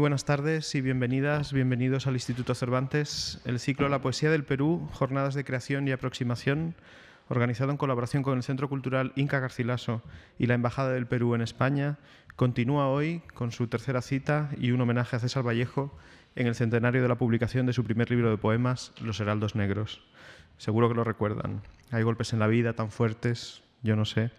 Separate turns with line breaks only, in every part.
buenas tardes y bienvenidas, bienvenidos al Instituto Cervantes, el ciclo La Poesía del Perú, Jornadas de Creación y Aproximación, organizado en colaboración con el Centro Cultural Inca Garcilaso y la Embajada del Perú en España, continúa hoy con su tercera cita y un homenaje a César Vallejo en el centenario de la publicación de su primer libro de poemas, Los Heraldos Negros. Seguro que lo recuerdan. Hay golpes en la vida tan fuertes, yo no sé.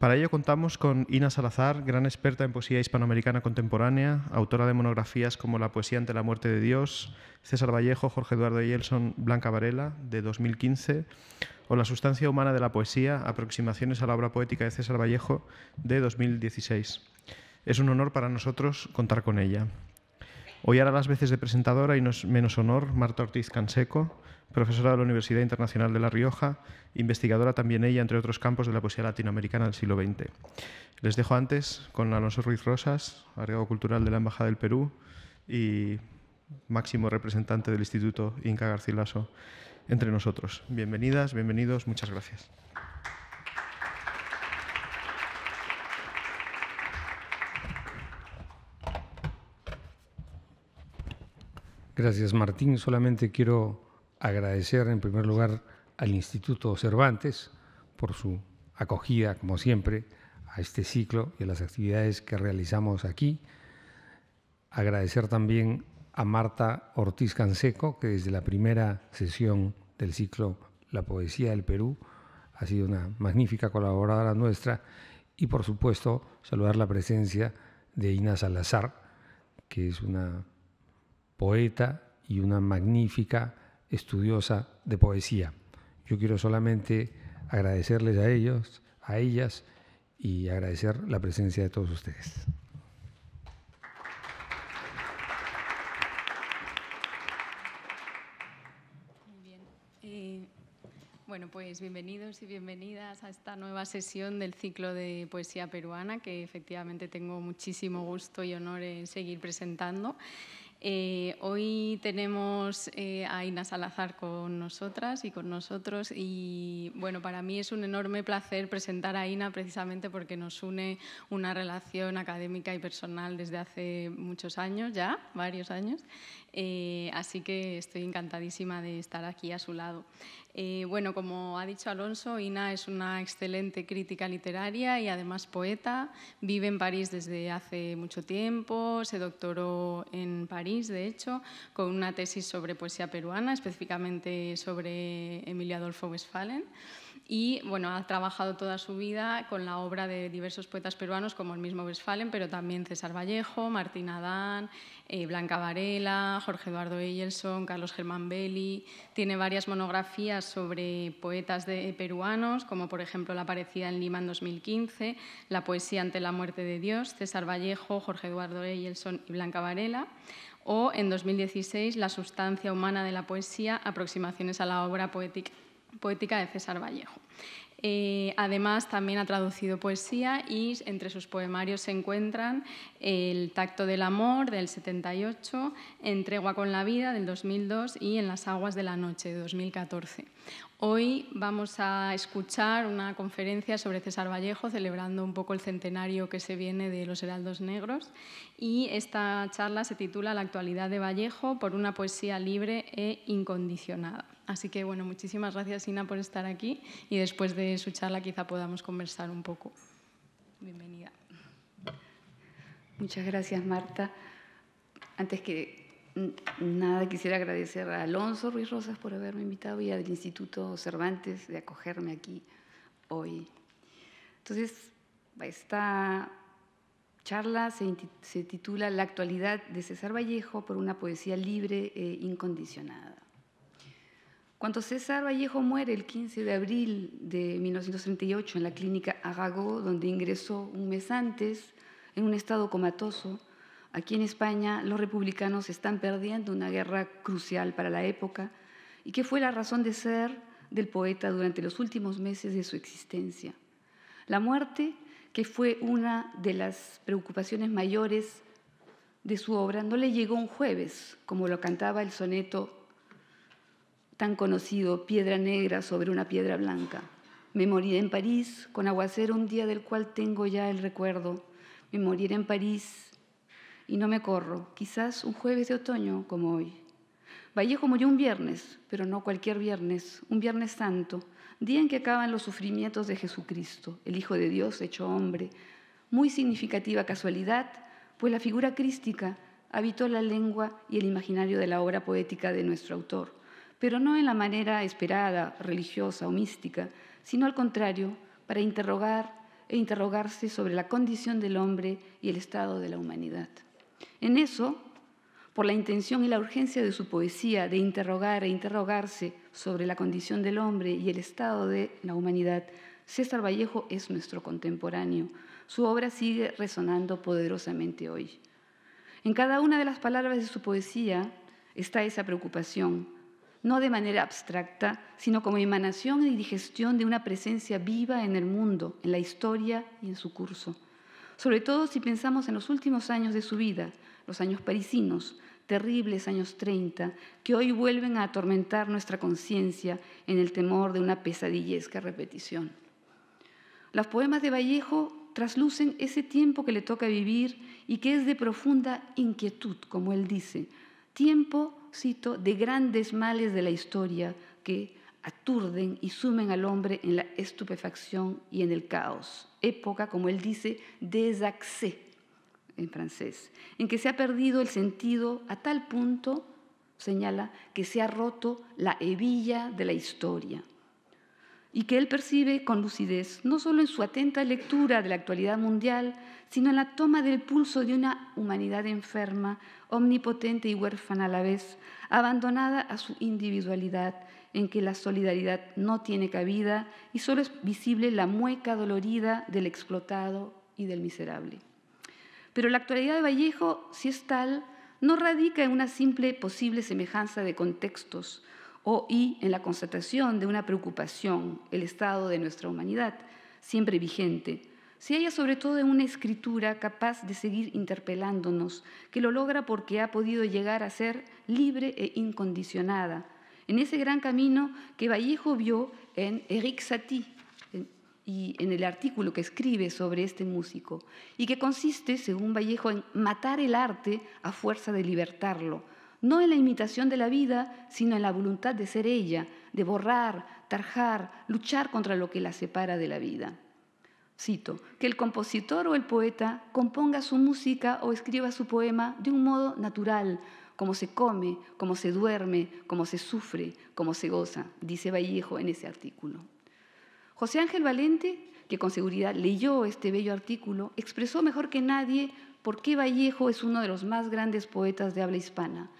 Para ello contamos con Ina Salazar, gran experta en poesía hispanoamericana contemporánea, autora de monografías como La poesía ante la muerte de Dios, César Vallejo, Jorge Eduardo y Yelson, Blanca Varela, de 2015, o La sustancia humana de la poesía, aproximaciones a la obra poética de César Vallejo, de 2016. Es un honor para nosotros contar con ella. Hoy hará las veces de presentadora y no menos honor Marta Ortiz Canseco, profesora de la Universidad Internacional de La Rioja, investigadora también ella, entre otros campos, de la poesía latinoamericana del siglo XX. Les dejo antes con Alonso Ruiz Rosas, agregado cultural de la Embajada del Perú y máximo representante del Instituto Inca Garcilaso entre nosotros. Bienvenidas, bienvenidos, muchas gracias.
Gracias, Martín. Solamente quiero agradecer en primer lugar al Instituto Cervantes por su acogida, como siempre, a este ciclo y a las actividades que realizamos aquí. Agradecer también a Marta Ortiz Canseco, que desde la primera sesión del ciclo La Poesía del Perú ha sido una magnífica colaboradora nuestra. Y por supuesto, saludar la presencia de Ina Salazar, que es una poeta y una magnífica estudiosa de poesía. Yo quiero solamente agradecerles a ellos, a ellas, y agradecer la presencia de todos ustedes.
Muy bien. Eh, bueno, pues bienvenidos y bienvenidas a esta nueva sesión del ciclo de poesía peruana, que efectivamente tengo muchísimo gusto y honor en seguir presentando. Eh, hoy tenemos eh, a Ina Salazar con nosotras y con nosotros y bueno, para mí es un enorme placer presentar a Ina precisamente porque nos une una relación académica y personal desde hace muchos años ya, varios años, eh, así que estoy encantadísima de estar aquí a su lado. Eh, bueno, como ha dicho Alonso, Ina es una excelente crítica literaria y además poeta. Vive en París desde hace mucho tiempo, se doctoró en París, de hecho, con una tesis sobre poesía peruana, específicamente sobre Emilio Adolfo Westphalen y bueno, ha trabajado toda su vida con la obra de diversos poetas peruanos como el mismo Westphalen, pero también César Vallejo, Martín Adán, eh, Blanca Varela, Jorge Eduardo Eyelson, Carlos Germán Belli. Tiene varias monografías sobre poetas de, peruanos, como por ejemplo la aparecida en Lima en 2015, La poesía ante la muerte de Dios, César Vallejo, Jorge Eduardo Eyelson y Blanca Varela o en 2016 La sustancia humana de la poesía, aproximaciones a la obra poética poética de César Vallejo. Eh, además, también ha traducido poesía y entre sus poemarios se encuentran El tacto del amor del 78, Entregua con la vida del 2002 y En las aguas de la noche de 2014. Hoy vamos a escuchar una conferencia sobre César Vallejo, celebrando un poco el centenario que se viene de los Heraldos Negros. Y esta charla se titula La actualidad de Vallejo por una poesía libre e incondicionada. Así que bueno, muchísimas gracias Ina por estar aquí y después de
su charla quizá podamos conversar un poco. Bienvenida. Muchas gracias Marta. Antes que nada quisiera agradecer a Alonso Ruiz Rosas por haberme invitado y al Instituto Cervantes de acogerme aquí hoy. Entonces, esta charla se, se titula La actualidad de César Vallejo por una poesía libre e incondicionada. Cuando César Vallejo muere el 15 de abril de 1938 en la clínica Aragó, donde ingresó un mes antes en un estado comatoso, aquí en España los republicanos están perdiendo una guerra crucial para la época y que fue la razón de ser del poeta durante los últimos meses de su existencia. La muerte, que fue una de las preocupaciones mayores de su obra, no le llegó un jueves, como lo cantaba el soneto tan conocido, piedra negra sobre una piedra blanca. Me moriré en París con aguacero un día del cual tengo ya el recuerdo. Me moriré en París y no me corro, quizás un jueves de otoño como hoy. Vallejo murió un viernes, pero no cualquier viernes, un viernes santo, día en que acaban los sufrimientos de Jesucristo, el Hijo de Dios hecho hombre. Muy significativa casualidad, pues la figura crística habitó la lengua y el imaginario de la obra poética de nuestro autor pero no en la manera esperada, religiosa o mística, sino al contrario, para interrogar e interrogarse sobre la condición del hombre y el estado de la humanidad. En eso, por la intención y la urgencia de su poesía de interrogar e interrogarse sobre la condición del hombre y el estado de la humanidad, César Vallejo es nuestro contemporáneo. Su obra sigue resonando poderosamente hoy. En cada una de las palabras de su poesía está esa preocupación, no de manera abstracta, sino como emanación y digestión de una presencia viva en el mundo, en la historia y en su curso. Sobre todo si pensamos en los últimos años de su vida, los años parisinos, terribles años 30, que hoy vuelven a atormentar nuestra conciencia en el temor de una pesadillesca repetición. Los poemas de Vallejo traslucen ese tiempo que le toca vivir y que es de profunda inquietud, como él dice, tiempo cito, de grandes males de la historia que aturden y sumen al hombre en la estupefacción y en el caos. Época, como él dice, désaxé en francés, en que se ha perdido el sentido a tal punto, señala, que se ha roto la hebilla de la historia y que él percibe con lucidez, no solo en su atenta lectura de la actualidad mundial, sino en la toma del pulso de una humanidad enferma, omnipotente y huérfana a la vez, abandonada a su individualidad, en que la solidaridad no tiene cabida y solo es visible la mueca dolorida del explotado y del miserable. Pero la actualidad de Vallejo, si es tal, no radica en una simple posible semejanza de contextos, o y en la constatación de una preocupación, el estado de nuestra humanidad, siempre vigente, si haya sobre todo en una escritura capaz de seguir interpelándonos, que lo logra porque ha podido llegar a ser libre e incondicionada, en ese gran camino que Vallejo vio en Eric Satie y en el artículo que escribe sobre este músico, y que consiste, según Vallejo, en matar el arte a fuerza de libertarlo, no en la imitación de la vida, sino en la voluntad de ser ella, de borrar, tarjar, luchar contra lo que la separa de la vida. Cito, que el compositor o el poeta componga su música o escriba su poema de un modo natural, como se come, como se duerme, como se sufre, como se goza, dice Vallejo en ese artículo. José Ángel Valente, que con seguridad leyó este bello artículo, expresó mejor que nadie por qué Vallejo es uno de los más grandes poetas de habla hispana,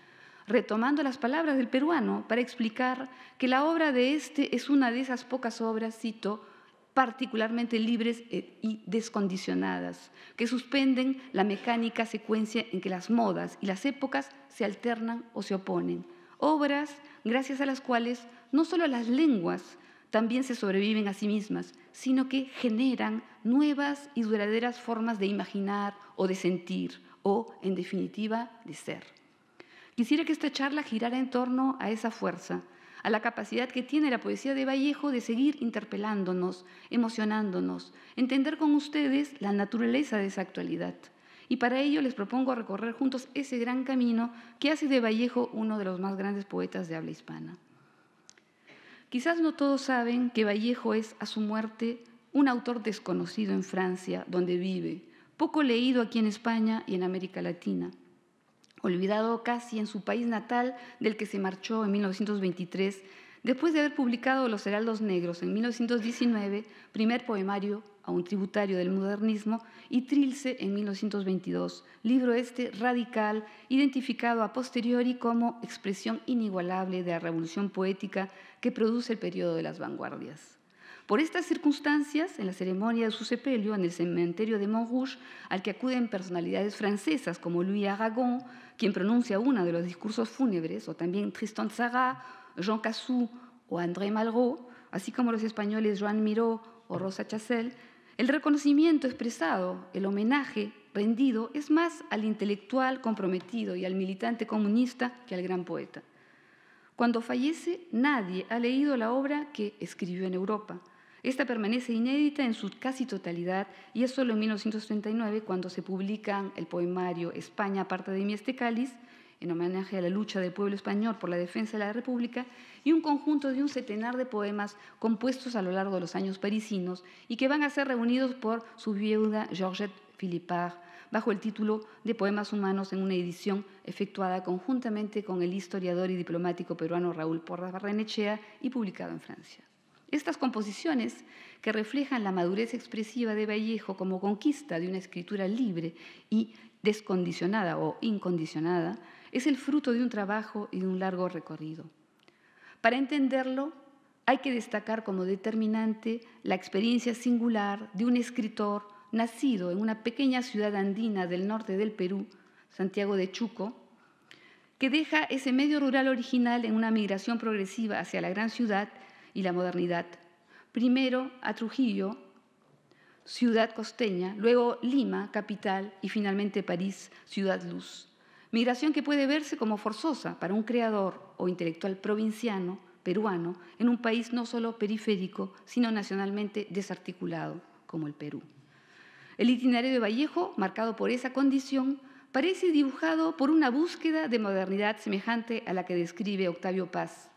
retomando las palabras del peruano para explicar que la obra de este es una de esas pocas obras, cito, particularmente libres eh, y descondicionadas, que suspenden la mecánica secuencia en que las modas y las épocas se alternan o se oponen. Obras gracias a las cuales no solo las lenguas también se sobreviven a sí mismas, sino que generan nuevas y duraderas formas de imaginar o de sentir o, en definitiva, de ser. Quisiera que esta charla girara en torno a esa fuerza, a la capacidad que tiene la poesía de Vallejo de seguir interpelándonos, emocionándonos, entender con ustedes la naturaleza de esa actualidad. Y para ello les propongo recorrer juntos ese gran camino que hace de Vallejo uno de los más grandes poetas de habla hispana. Quizás no todos saben que Vallejo es, a su muerte, un autor desconocido en Francia, donde vive, poco leído aquí en España y en América Latina olvidado casi en su país natal del que se marchó en 1923, después de haber publicado Los Heraldos Negros en 1919, primer poemario a un tributario del modernismo, y Trilce en 1922, libro este radical, identificado a posteriori como expresión inigualable de la revolución poética que produce el periodo de las vanguardias. Por estas circunstancias, en la ceremonia de su sepelio en el cementerio de Montrouge, al que acuden personalidades francesas como Louis Aragon, quien pronuncia uno de los discursos fúnebres, o también Tristan Tzara, Jean Cassou o André Malraux, así como los españoles Joan Miró o Rosa Chassel, el reconocimiento expresado, el homenaje rendido, es más al intelectual comprometido y al militante comunista que al gran poeta. Cuando fallece, nadie ha leído la obra que escribió en Europa. Esta permanece inédita en su casi totalidad y es solo en 1939 cuando se publica el poemario España, parte de mi este cáliz, en homenaje a la lucha del pueblo español por la defensa de la República, y un conjunto de un centenar de poemas compuestos a lo largo de los años parisinos y que van a ser reunidos por su viuda Georgette Philippard bajo el título de Poemas Humanos en una edición efectuada conjuntamente con el historiador y diplomático peruano Raúl Porras Barrenechea y publicado en Francia. Estas composiciones, que reflejan la madurez expresiva de Vallejo como conquista de una escritura libre y descondicionada o incondicionada, es el fruto de un trabajo y de un largo recorrido. Para entenderlo, hay que destacar como determinante la experiencia singular de un escritor nacido en una pequeña ciudad andina del norte del Perú, Santiago de Chuco, que deja ese medio rural original en una migración progresiva hacia la gran ciudad y la modernidad. Primero a Trujillo, ciudad costeña, luego Lima, capital, y finalmente París, ciudad luz. Migración que puede verse como forzosa para un creador o intelectual provinciano, peruano, en un país no solo periférico, sino nacionalmente desarticulado, como el Perú. El itinerario de Vallejo, marcado por esa condición, parece dibujado por una búsqueda de modernidad semejante a la que describe Octavio Paz.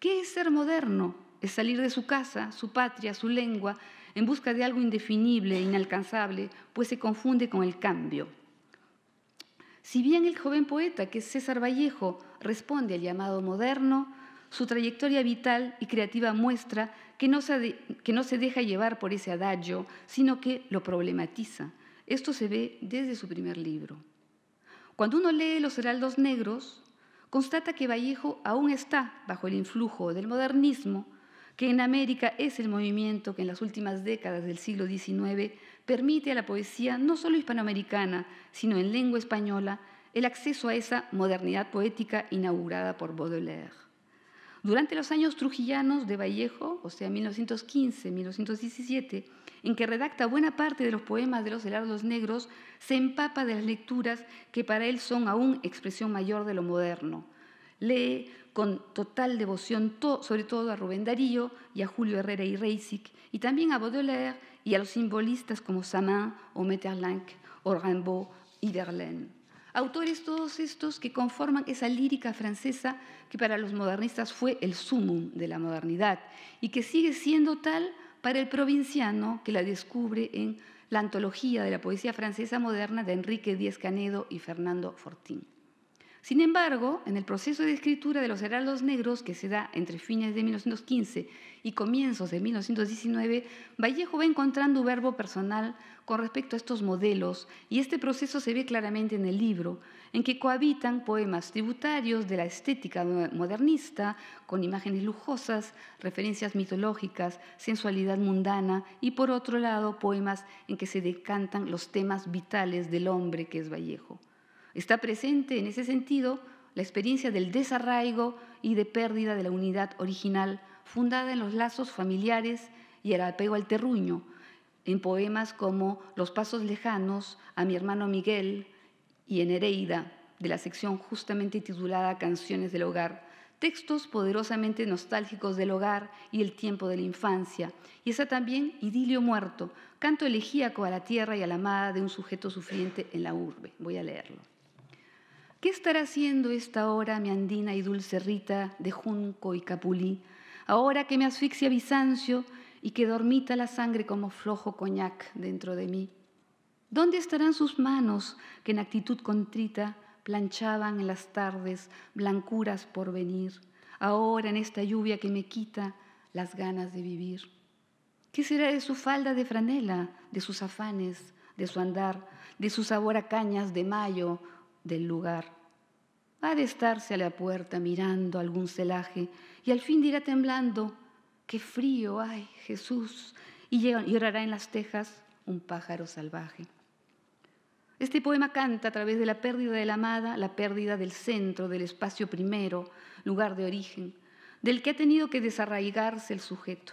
¿Qué es ser moderno? es salir de su casa, su patria, su lengua, en busca de algo indefinible e inalcanzable, pues se confunde con el cambio. Si bien el joven poeta, que es César Vallejo, responde al llamado moderno, su trayectoria vital y creativa muestra que no, se que no se deja llevar por ese adagio, sino que lo problematiza. Esto se ve desde su primer libro. Cuando uno lee Los Heraldos Negros, constata que Vallejo aún está bajo el influjo del modernismo que en América es el movimiento que en las últimas décadas del siglo XIX permite a la poesía no solo hispanoamericana, sino en lengua española, el acceso a esa modernidad poética inaugurada por Baudelaire. Durante los años trujillanos de Vallejo, o sea, 1915-1917, en que redacta buena parte de los poemas de los helados Negros, se empapa de las lecturas que para él son aún expresión mayor de lo moderno, Lee con total devoción, sobre todo a Rubén Darío y a Julio Herrera y Reisig, y también a Baudelaire y a los simbolistas como Samin o Maeterlinck o Rimbaud y Verlaine. Autores todos estos que conforman esa lírica francesa que para los modernistas fue el sumum de la modernidad y que sigue siendo tal para el provinciano que la descubre en la antología de la poesía francesa moderna de Enrique Díez Canedo y Fernando Fortín. Sin embargo, en el proceso de escritura de los Heraldos Negros, que se da entre fines de 1915 y comienzos de 1919, Vallejo va encontrando un verbo personal con respecto a estos modelos y este proceso se ve claramente en el libro, en que cohabitan poemas tributarios de la estética modernista, con imágenes lujosas, referencias mitológicas, sensualidad mundana y por otro lado poemas en que se decantan los temas vitales del hombre que es Vallejo. Está presente en ese sentido la experiencia del desarraigo y de pérdida de la unidad original fundada en los lazos familiares y el apego al terruño, en poemas como Los Pasos Lejanos, A mi hermano Miguel y en Ereida, de la sección justamente titulada Canciones del Hogar, textos poderosamente nostálgicos del hogar y el tiempo de la infancia. Y está también Idilio Muerto, canto elegíaco a la tierra y a la amada de un sujeto sufriente en la urbe. Voy a leerlo. ¿Qué estará haciendo esta hora mi andina y dulce Rita de Junco y Capulí, ahora que me asfixia Bizancio y que dormita la sangre como flojo coñac dentro de mí? ¿Dónde estarán sus manos que en actitud contrita planchaban en las tardes blancuras por venir, ahora en esta lluvia que me quita las ganas de vivir? ¿Qué será de su falda de franela, de sus afanes, de su andar, de su sabor a cañas de mayo del lugar. Ha de estarse a la puerta mirando algún celaje y al fin dirá temblando, qué frío hay, Jesús, y llorará en las tejas un pájaro salvaje. Este poema canta a través de la pérdida de la amada, la pérdida del centro, del espacio primero, lugar de origen, del que ha tenido que desarraigarse el sujeto.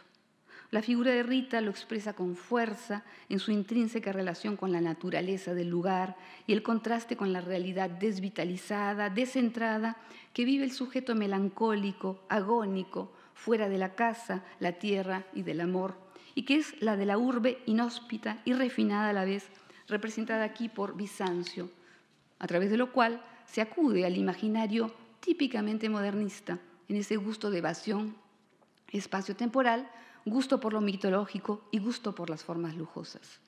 La figura de Rita lo expresa con fuerza en su intrínseca relación con la naturaleza del lugar y el contraste con la realidad desvitalizada, descentrada, que vive el sujeto melancólico, agónico, fuera de la casa, la tierra y del amor, y que es la de la urbe inhóspita y refinada a la vez, representada aquí por Bizancio, a través de lo cual se acude al imaginario típicamente modernista, en ese gusto de evasión espacio-temporal, gusto por lo mitológico y gusto por las formas lujosas.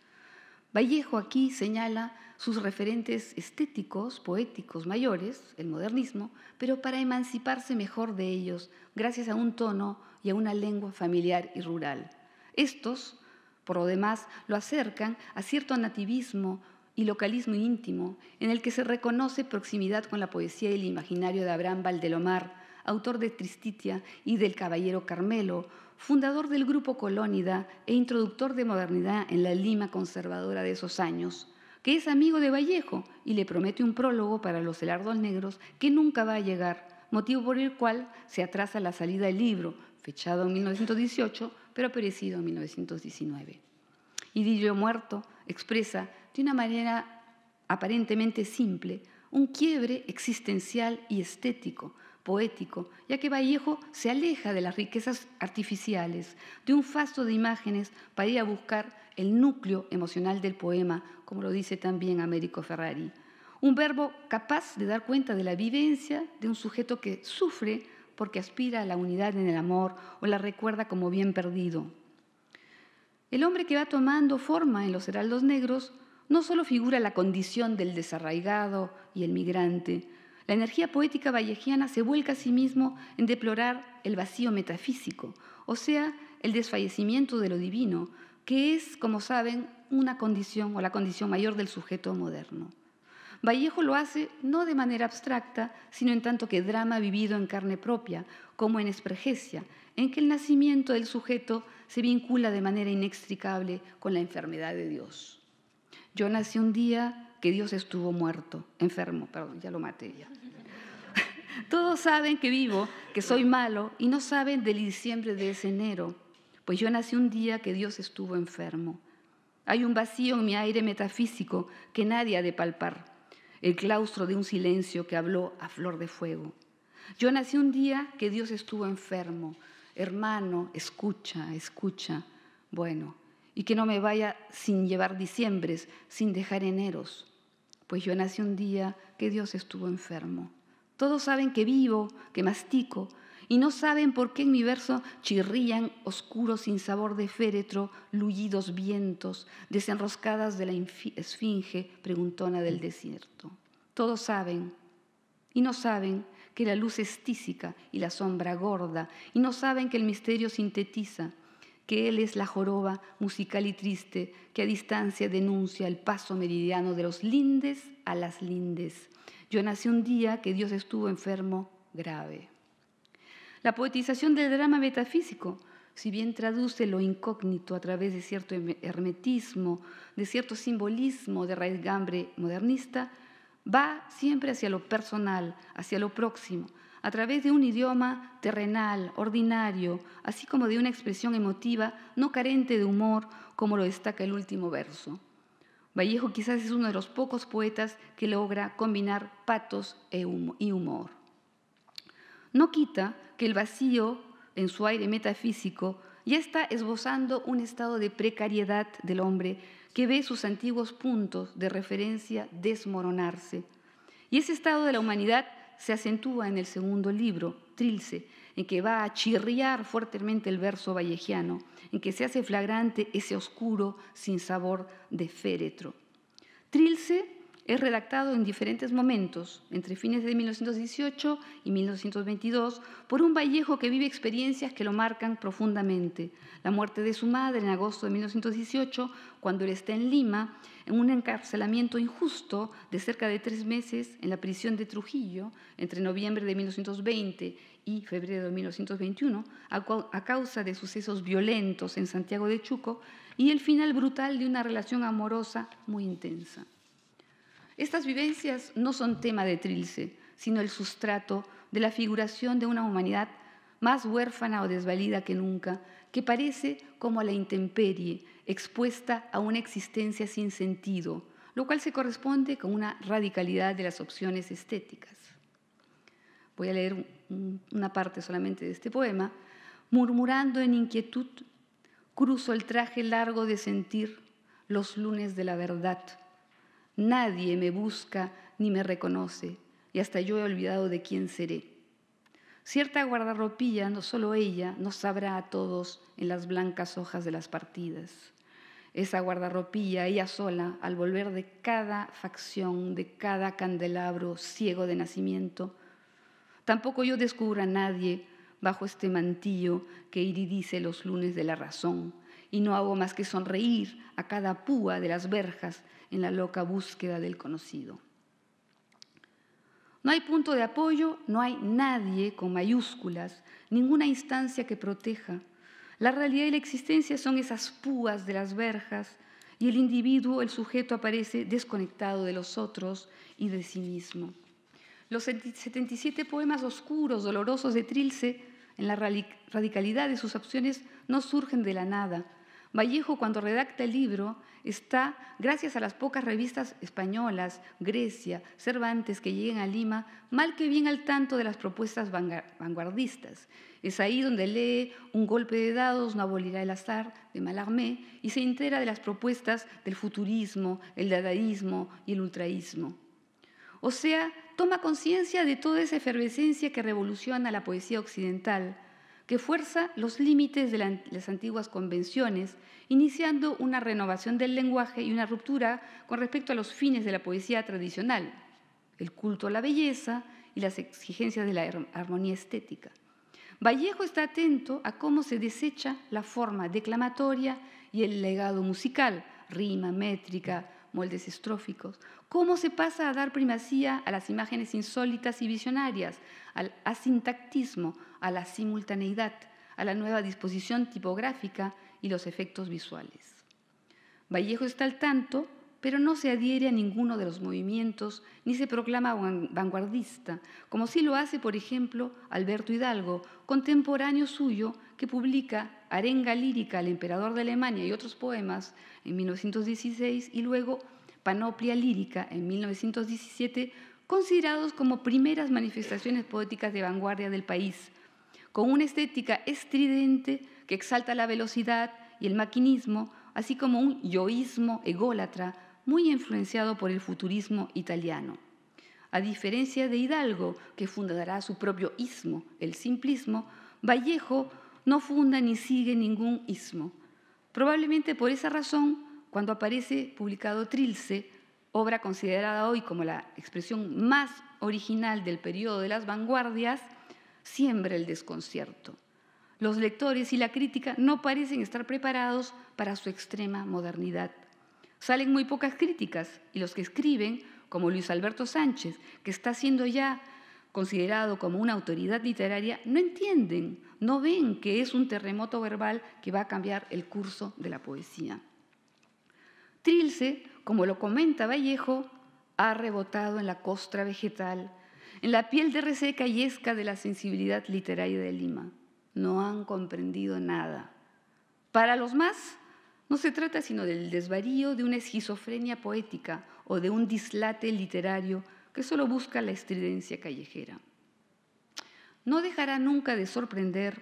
Vallejo aquí señala sus referentes estéticos, poéticos mayores, el modernismo, pero para emanciparse mejor de ellos gracias a un tono y a una lengua familiar y rural. Estos, por lo demás, lo acercan a cierto nativismo y localismo íntimo en el que se reconoce proximidad con la poesía y el imaginario de Abraham Valdelomar, autor de Tristitia y del Caballero Carmelo, fundador del grupo Colónida e introductor de modernidad en la Lima conservadora de esos años, que es amigo de Vallejo y le promete un prólogo para los Elardos negros que nunca va a llegar, motivo por el cual se atrasa la salida del libro, fechado en 1918, pero perecido en 1919. Idilio Muerto expresa de una manera aparentemente simple un quiebre existencial y estético poético, ya que Vallejo se aleja de las riquezas artificiales, de un fasto de imágenes para ir a buscar el núcleo emocional del poema, como lo dice también Américo Ferrari. Un verbo capaz de dar cuenta de la vivencia de un sujeto que sufre porque aspira a la unidad en el amor o la recuerda como bien perdido. El hombre que va tomando forma en los heraldos negros no solo figura la condición del desarraigado y el migrante, la energía poética vallejiana se vuelca a sí mismo en deplorar el vacío metafísico, o sea, el desfallecimiento de lo divino, que es, como saben, una condición o la condición mayor del sujeto moderno. Vallejo lo hace no de manera abstracta, sino en tanto que drama vivido en carne propia, como en Espregesia, en que el nacimiento del sujeto se vincula de manera inextricable con la enfermedad de Dios. Yo nací un día que Dios estuvo muerto, enfermo, perdón, ya lo maté ya. Todos saben que vivo, que soy malo, y no saben del diciembre de ese enero, pues yo nací un día que Dios estuvo enfermo. Hay un vacío en mi aire metafísico que nadie ha de palpar, el claustro de un silencio que habló a flor de fuego. Yo nací un día que Dios estuvo enfermo. Hermano, escucha, escucha. Bueno, y que no me vaya sin llevar diciembres, sin dejar eneros pues yo nací un día que Dios estuvo enfermo. Todos saben que vivo, que mastico, y no saben por qué en mi verso chirrían oscuros sin sabor de féretro, lullidos vientos, desenroscadas de la esfinge preguntona del desierto. Todos saben, y no saben que la luz es tísica y la sombra gorda, y no saben que el misterio sintetiza, que él es la joroba musical y triste que a distancia denuncia el paso meridiano de los lindes a las lindes. Yo nací un día que Dios estuvo enfermo grave. La poetización del drama metafísico, si bien traduce lo incógnito a través de cierto hermetismo, de cierto simbolismo de raíz gambre modernista, va siempre hacia lo personal, hacia lo próximo, a través de un idioma terrenal, ordinario, así como de una expresión emotiva no carente de humor, como lo destaca el último verso. Vallejo quizás es uno de los pocos poetas que logra combinar patos e y humor. No quita que el vacío, en su aire metafísico, ya está esbozando un estado de precariedad del hombre que ve sus antiguos puntos de referencia desmoronarse. Y ese estado de la humanidad se acentúa en el segundo libro, Trilce, en que va a chirriar fuertemente el verso vallejiano, en que se hace flagrante ese oscuro sin sabor de féretro. Trilce es redactado en diferentes momentos, entre fines de 1918 y 1922, por un Vallejo que vive experiencias que lo marcan profundamente. La muerte de su madre en agosto de 1918, cuando él está en Lima, en un encarcelamiento injusto de cerca de tres meses en la prisión de Trujillo, entre noviembre de 1920 y febrero de 1921, a causa de sucesos violentos en Santiago de Chuco, y el final brutal de una relación amorosa muy intensa. Estas vivencias no son tema de Trilce, sino el sustrato de la figuración de una humanidad más huérfana o desvalida que nunca, que parece como la intemperie, expuesta a una existencia sin sentido, lo cual se corresponde con una radicalidad de las opciones estéticas. Voy a leer una parte solamente de este poema. Murmurando en inquietud, cruzo el traje largo de sentir los lunes de la verdad Nadie me busca ni me reconoce, y hasta yo he olvidado de quién seré. Cierta guardarropilla, no solo ella, nos sabrá a todos en las blancas hojas de las partidas. Esa guardarropilla, ella sola, al volver de cada facción, de cada candelabro ciego de nacimiento, tampoco yo descubro a nadie bajo este mantillo que iridice los lunes de la razón y no hago más que sonreír a cada púa de las verjas en la loca búsqueda del conocido. No hay punto de apoyo, no hay nadie con mayúsculas, ninguna instancia que proteja. La realidad y la existencia son esas púas de las verjas y el individuo, el sujeto, aparece desconectado de los otros y de sí mismo. Los 77 poemas oscuros, dolorosos de Trilce, en la radicalidad de sus opciones, no surgen de la nada, Vallejo, cuando redacta el libro, está, gracias a las pocas revistas españolas, Grecia, Cervantes, que llegan a Lima, mal que bien al tanto de las propuestas vanguardistas. Es ahí donde lee Un golpe de dados, no abolirá el azar, de Mallarmé, y se entera de las propuestas del futurismo, el dadaísmo y el ultraísmo. O sea, toma conciencia de toda esa efervescencia que revoluciona la poesía occidental, que fuerza los límites de las antiguas convenciones, iniciando una renovación del lenguaje y una ruptura con respecto a los fines de la poesía tradicional, el culto a la belleza y las exigencias de la armonía estética. Vallejo está atento a cómo se desecha la forma declamatoria y el legado musical, rima, métrica, moldes estróficos, cómo se pasa a dar primacía a las imágenes insólitas y visionarias, al asintactismo, a la simultaneidad, a la nueva disposición tipográfica y los efectos visuales. Vallejo está al tanto pero no se adhiere a ninguno de los movimientos ni se proclama vanguardista, como sí lo hace, por ejemplo, Alberto Hidalgo, contemporáneo suyo, que publica Arenga lírica al emperador de Alemania y otros poemas en 1916 y luego Panoplia lírica en 1917, considerados como primeras manifestaciones poéticas de vanguardia del país, con una estética estridente que exalta la velocidad y el maquinismo, así como un yoísmo ególatra muy influenciado por el futurismo italiano. A diferencia de Hidalgo, que fundará su propio ismo, el simplismo, Vallejo no funda ni sigue ningún ismo. Probablemente por esa razón, cuando aparece publicado Trilce, obra considerada hoy como la expresión más original del periodo de las vanguardias, siembra el desconcierto. Los lectores y la crítica no parecen estar preparados para su extrema modernidad. Salen muy pocas críticas y los que escriben, como Luis Alberto Sánchez, que está siendo ya considerado como una autoridad literaria, no entienden, no ven que es un terremoto verbal que va a cambiar el curso de la poesía. Trilce, como lo comenta Vallejo, ha rebotado en la costra vegetal, en la piel de reseca y esca de la sensibilidad literaria de Lima. No han comprendido nada. Para los más, no se trata sino del desvarío de una esquizofrenia poética o de un dislate literario que solo busca la estridencia callejera. No dejará nunca de sorprender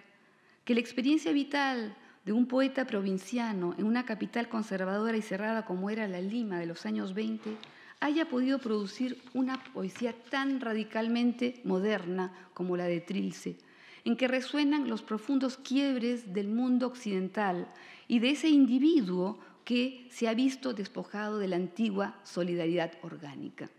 que la experiencia vital de un poeta provinciano en una capital conservadora y cerrada como era la Lima de los años 20 haya podido producir una poesía tan radicalmente moderna como la de Trilce, en que resuenan los profundos quiebres del mundo occidental y de ese individuo que se ha visto despojado de la antigua solidaridad orgánica.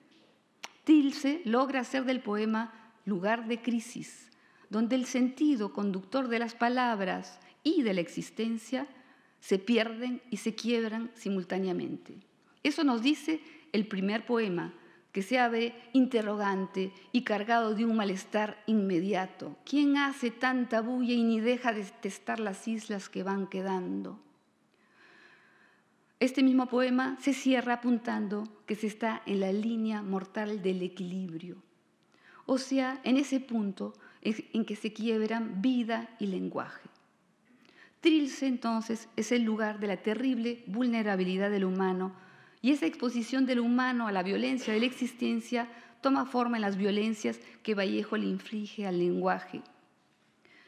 Tilse logra hacer del poema lugar de crisis, donde el sentido conductor de las palabras y de la existencia se pierden y se quiebran simultáneamente. Eso nos dice el primer poema, que se abre interrogante y cargado de un malestar inmediato. ¿Quién hace tanta bulla y ni deja de testar las islas que van quedando? Este mismo poema se cierra apuntando que se está en la línea mortal del equilibrio, o sea, en ese punto en que se quiebran vida y lenguaje. Trilce entonces es el lugar de la terrible vulnerabilidad del humano y esa exposición del humano a la violencia de la existencia toma forma en las violencias que Vallejo le inflige al lenguaje.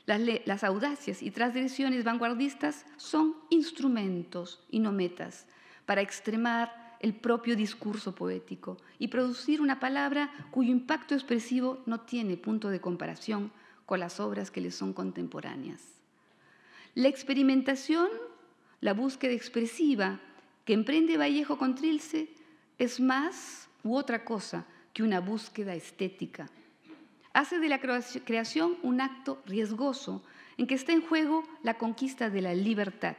Las, audacias y transgresiones vanguardistas son instrumentos y no metas para extremar el propio discurso poético y producir una palabra cuyo impacto expresivo no tiene punto de comparación con las obras que le son contemporáneas. La experimentación, la búsqueda expresiva que emprende Vallejo con Trilce es más u otra cosa que una búsqueda estética. Hace de la creación un acto riesgoso en que está en juego la conquista de la libertad,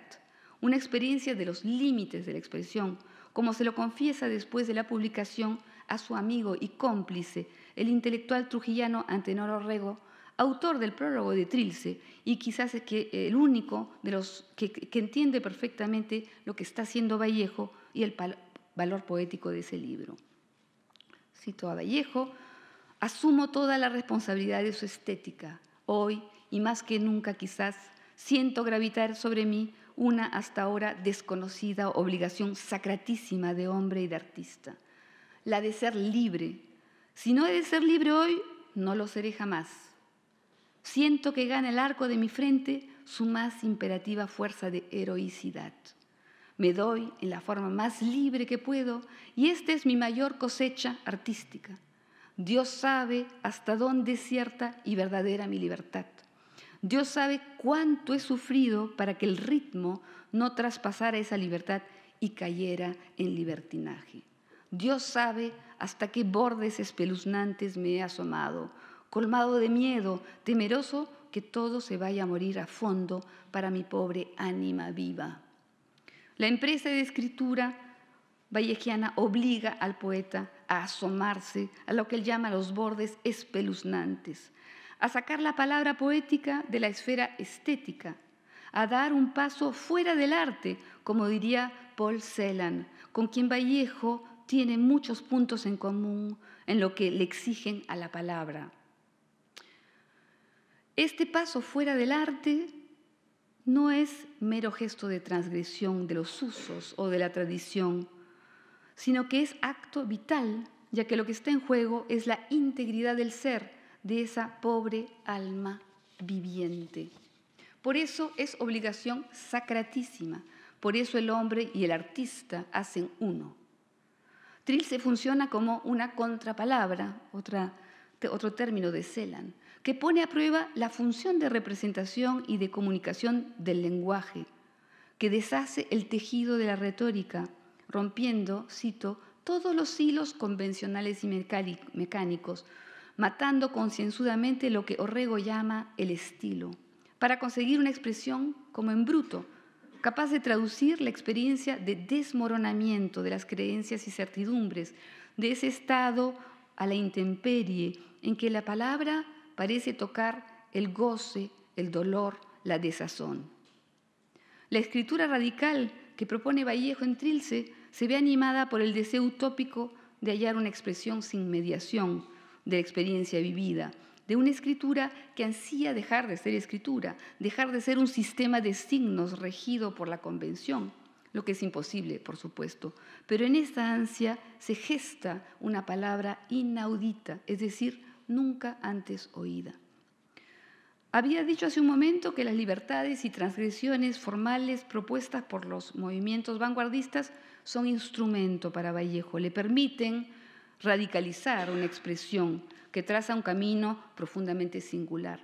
una experiencia de los límites de la expresión, como se lo confiesa después de la publicación a su amigo y cómplice, el intelectual trujillano Antenor Orrego, autor del prólogo de Trilce y quizás es que el único de los que, que entiende perfectamente lo que está haciendo Vallejo y el valor poético de ese libro. Cito a Vallejo, asumo toda la responsabilidad de su estética. Hoy, y más que nunca quizás, siento gravitar sobre mí una hasta ahora desconocida obligación sacratísima de hombre y de artista, la de ser libre. Si no he de ser libre hoy, no lo seré jamás. Siento que gana el arco de mi frente su más imperativa fuerza de heroicidad. Me doy en la forma más libre que puedo y esta es mi mayor cosecha artística. Dios sabe hasta dónde es cierta y verdadera mi libertad. Dios sabe cuánto he sufrido para que el ritmo no traspasara esa libertad y cayera en libertinaje. Dios sabe hasta qué bordes espeluznantes me he asomado colmado de miedo, temeroso que todo se vaya a morir a fondo para mi pobre ánima viva. La empresa de escritura vallejiana obliga al poeta a asomarse a lo que él llama los bordes espeluznantes, a sacar la palabra poética de la esfera estética, a dar un paso fuera del arte, como diría Paul Celan, con quien Vallejo tiene muchos puntos en común en lo que le exigen a la palabra. Este paso fuera del arte no es mero gesto de transgresión de los usos o de la tradición, sino que es acto vital, ya que lo que está en juego es la integridad del ser de esa pobre alma viviente. Por eso es obligación sacratísima, por eso el hombre y el artista hacen uno. se funciona como una contrapalabra, otro término de Celan, que pone a prueba la función de representación y de comunicación del lenguaje, que deshace el tejido de la retórica, rompiendo, cito, todos los hilos convencionales y mecánicos, matando concienzudamente lo que Orrego llama el estilo, para conseguir una expresión como en bruto, capaz de traducir la experiencia de desmoronamiento de las creencias y certidumbres, de ese estado a la intemperie en que la palabra parece tocar el goce, el dolor, la desazón. La escritura radical que propone Vallejo en Trilce se ve animada por el deseo utópico de hallar una expresión sin mediación de la experiencia vivida, de una escritura que ansía dejar de ser escritura, dejar de ser un sistema de signos regido por la convención, lo que es imposible, por supuesto. Pero en esta ansia se gesta una palabra inaudita, es decir, nunca antes oída. Había dicho hace un momento que las libertades y transgresiones formales propuestas por los movimientos vanguardistas son instrumento para Vallejo, le permiten radicalizar una expresión que traza un camino profundamente singular.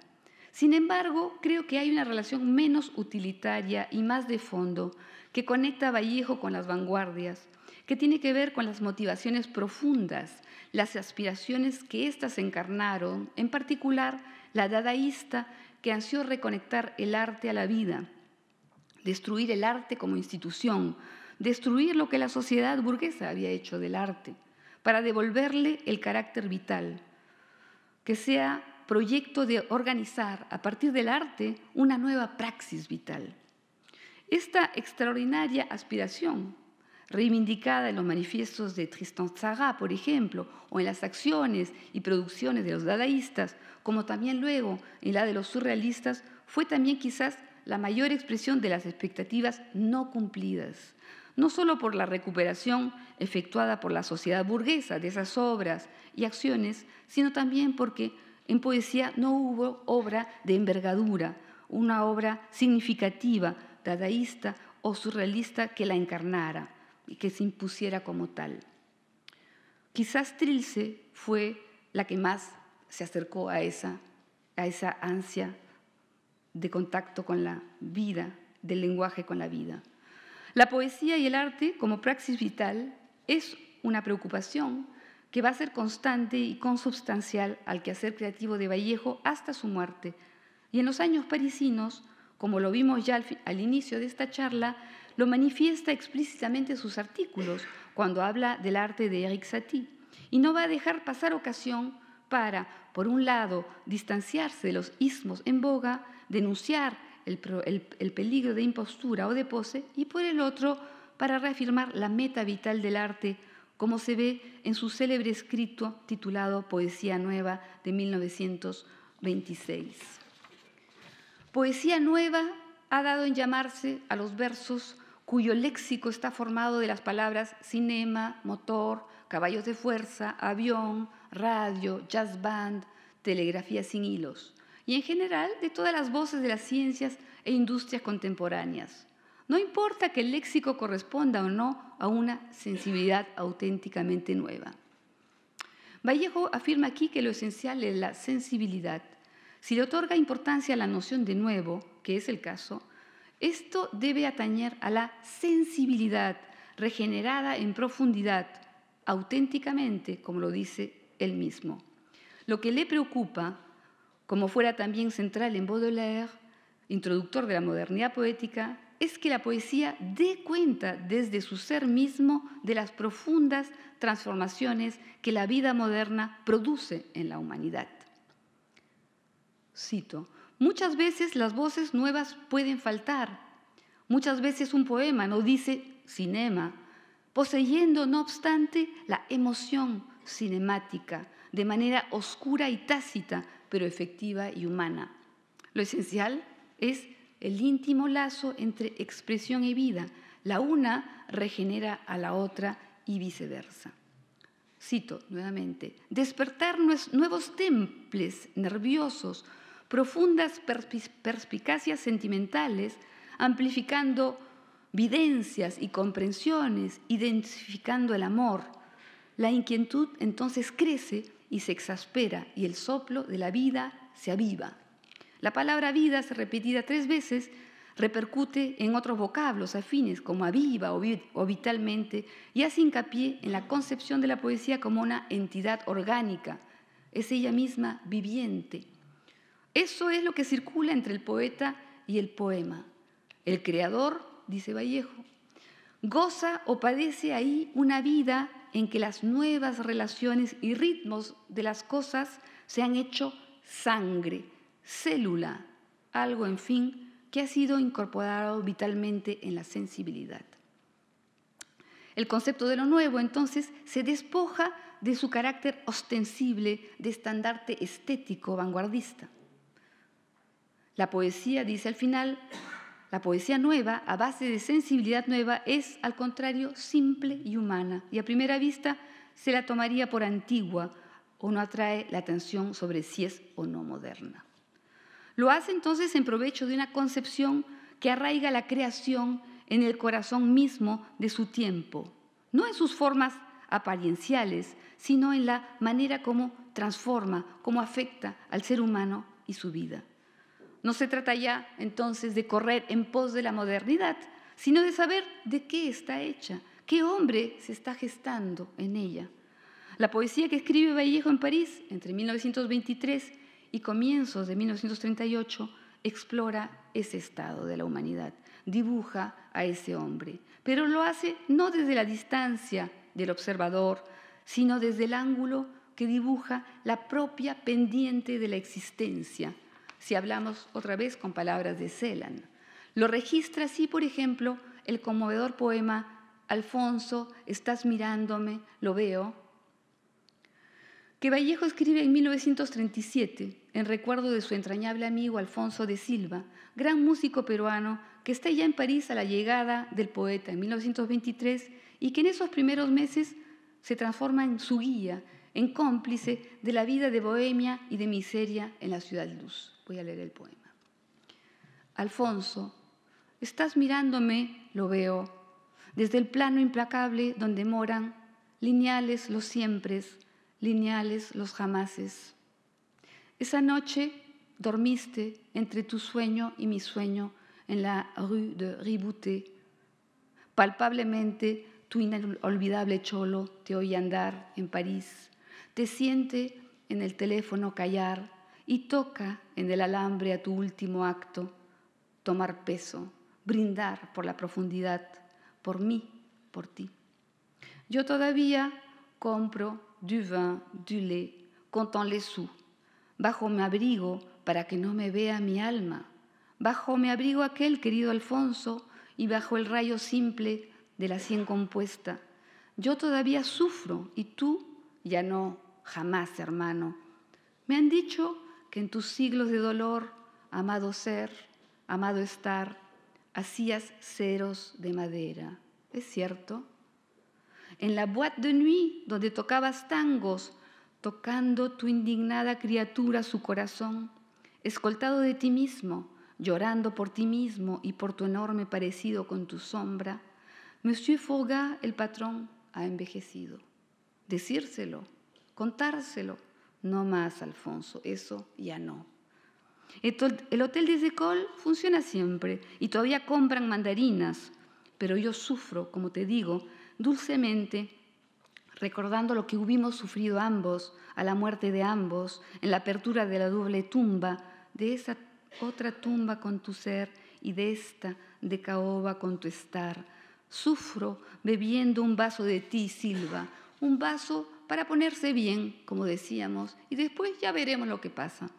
Sin embargo, creo que hay una relación menos utilitaria y más de fondo que conecta a Vallejo con las vanguardias, que tiene que ver con las motivaciones profundas, las aspiraciones que éstas encarnaron, en particular la dadaísta que ansió reconectar el arte a la vida, destruir el arte como institución, destruir lo que la sociedad burguesa había hecho del arte, para devolverle el carácter vital, que sea proyecto de organizar a partir del arte una nueva praxis vital. Esta extraordinaria aspiración reivindicada en los manifiestos de Tristan Tzara, por ejemplo, o en las acciones y producciones de los dadaístas, como también luego en la de los surrealistas, fue también quizás la mayor expresión de las expectativas no cumplidas, no solo por la recuperación efectuada por la sociedad burguesa de esas obras y acciones, sino también porque en poesía no hubo obra de envergadura, una obra significativa, dadaísta o surrealista que la encarnara y que se impusiera como tal. Quizás Trilce fue la que más se acercó a esa, a esa ansia de contacto con la vida, del lenguaje con la vida. La poesía y el arte como praxis vital es una preocupación que va a ser constante y consubstancial al quehacer creativo de Vallejo hasta su muerte. Y en los años parisinos, como lo vimos ya al inicio de esta charla, lo manifiesta explícitamente en sus artículos cuando habla del arte de Eric Satie y no va a dejar pasar ocasión para, por un lado, distanciarse de los ismos en boga, denunciar el peligro de impostura o de pose y, por el otro, para reafirmar la meta vital del arte, como se ve en su célebre escrito titulado Poesía Nueva de 1926. Poesía Nueva ha dado en llamarse a los versos cuyo léxico está formado de las palabras cinema, motor, caballos de fuerza, avión, radio, jazz band, telegrafía sin hilos, y en general de todas las voces de las ciencias e industrias contemporáneas. No importa que el léxico corresponda o no a una sensibilidad auténticamente nueva. Vallejo afirma aquí que lo esencial es la sensibilidad. Si le otorga importancia a la noción de nuevo, que es el caso, esto debe atañer a la sensibilidad regenerada en profundidad, auténticamente, como lo dice él mismo. Lo que le preocupa, como fuera también central en Baudelaire, introductor de la modernidad poética, es que la poesía dé cuenta desde su ser mismo de las profundas transformaciones que la vida moderna produce en la humanidad. Cito, Muchas veces las voces nuevas pueden faltar. Muchas veces un poema no dice cinema, poseyendo no obstante la emoción cinemática de manera oscura y tácita, pero efectiva y humana. Lo esencial es el íntimo lazo entre expresión y vida. La una regenera a la otra y viceversa. Cito nuevamente, despertar nuevos temples nerviosos profundas perspicacias sentimentales, amplificando videncias y comprensiones, identificando el amor. La inquietud entonces crece y se exaspera y el soplo de la vida se aviva. La palabra vida, repetida tres veces, repercute en otros vocablos afines como aviva o vitalmente y hace hincapié en la concepción de la poesía como una entidad orgánica. Es ella misma viviente, eso es lo que circula entre el poeta y el poema. El creador, dice Vallejo, goza o padece ahí una vida en que las nuevas relaciones y ritmos de las cosas se han hecho sangre, célula, algo, en fin, que ha sido incorporado vitalmente en la sensibilidad. El concepto de lo nuevo, entonces, se despoja de su carácter ostensible de estandarte estético vanguardista. La poesía, dice al final, la poesía nueva, a base de sensibilidad nueva, es, al contrario, simple y humana, y a primera vista se la tomaría por antigua o no atrae la atención sobre si es o no moderna. Lo hace entonces en provecho de una concepción que arraiga la creación en el corazón mismo de su tiempo, no en sus formas aparienciales, sino en la manera como transforma, como afecta al ser humano y su vida. No se trata ya entonces de correr en pos de la modernidad, sino de saber de qué está hecha, qué hombre se está gestando en ella. La poesía que escribe Vallejo en París entre 1923 y comienzos de 1938 explora ese estado de la humanidad, dibuja a ese hombre, pero lo hace no desde la distancia del observador, sino desde el ángulo que dibuja la propia pendiente de la existencia, si hablamos otra vez con palabras de Celan. Lo registra así, por ejemplo, el conmovedor poema Alfonso, estás mirándome, lo veo, que Vallejo escribe en 1937 en recuerdo de su entrañable amigo Alfonso de Silva, gran músico peruano que está ya en París a la llegada del poeta en 1923 y que en esos primeros meses se transforma en su guía, en cómplice de la vida de bohemia y de miseria en la ciudad luz. Voy a leer el poema. Alfonso, estás mirándome, lo veo, desde el plano implacable donde moran lineales los siempres, lineales los jamases. Esa noche dormiste entre tu sueño y mi sueño en la rue de Ribouté. Palpablemente tu inolvidable cholo te oye andar en París, te siente en el teléfono callar y toca en el alambre a tu último acto, tomar peso, brindar por la profundidad, por mí, por ti. Yo todavía compro du vin, du lait, contant les sous, bajo mi abrigo para que no me vea mi alma, bajo mi abrigo aquel querido Alfonso y bajo el rayo simple de la cien compuesta. Yo todavía sufro y tú ya no, jamás, hermano. Me han dicho que en tus siglos de dolor, amado ser, amado estar, hacías ceros de madera. ¿Es cierto? En la boîte de nuit, donde tocabas tangos, tocando tu indignada criatura su corazón, escoltado de ti mismo, llorando por ti mismo y por tu enorme parecido con tu sombra, Monsieur Fourgat, el patrón, ha envejecido. Decírselo, contárselo no más, Alfonso, eso ya no. El hotel de Col funciona siempre y todavía compran mandarinas, pero yo sufro, como te digo, dulcemente recordando lo que hubimos sufrido ambos, a la muerte de ambos, en la apertura de la doble tumba, de esa otra tumba con tu ser y de esta de caoba con tu estar. Sufro bebiendo un vaso de ti, Silva, un vaso para ponerse bien, como decíamos, y después ya veremos lo que pasa.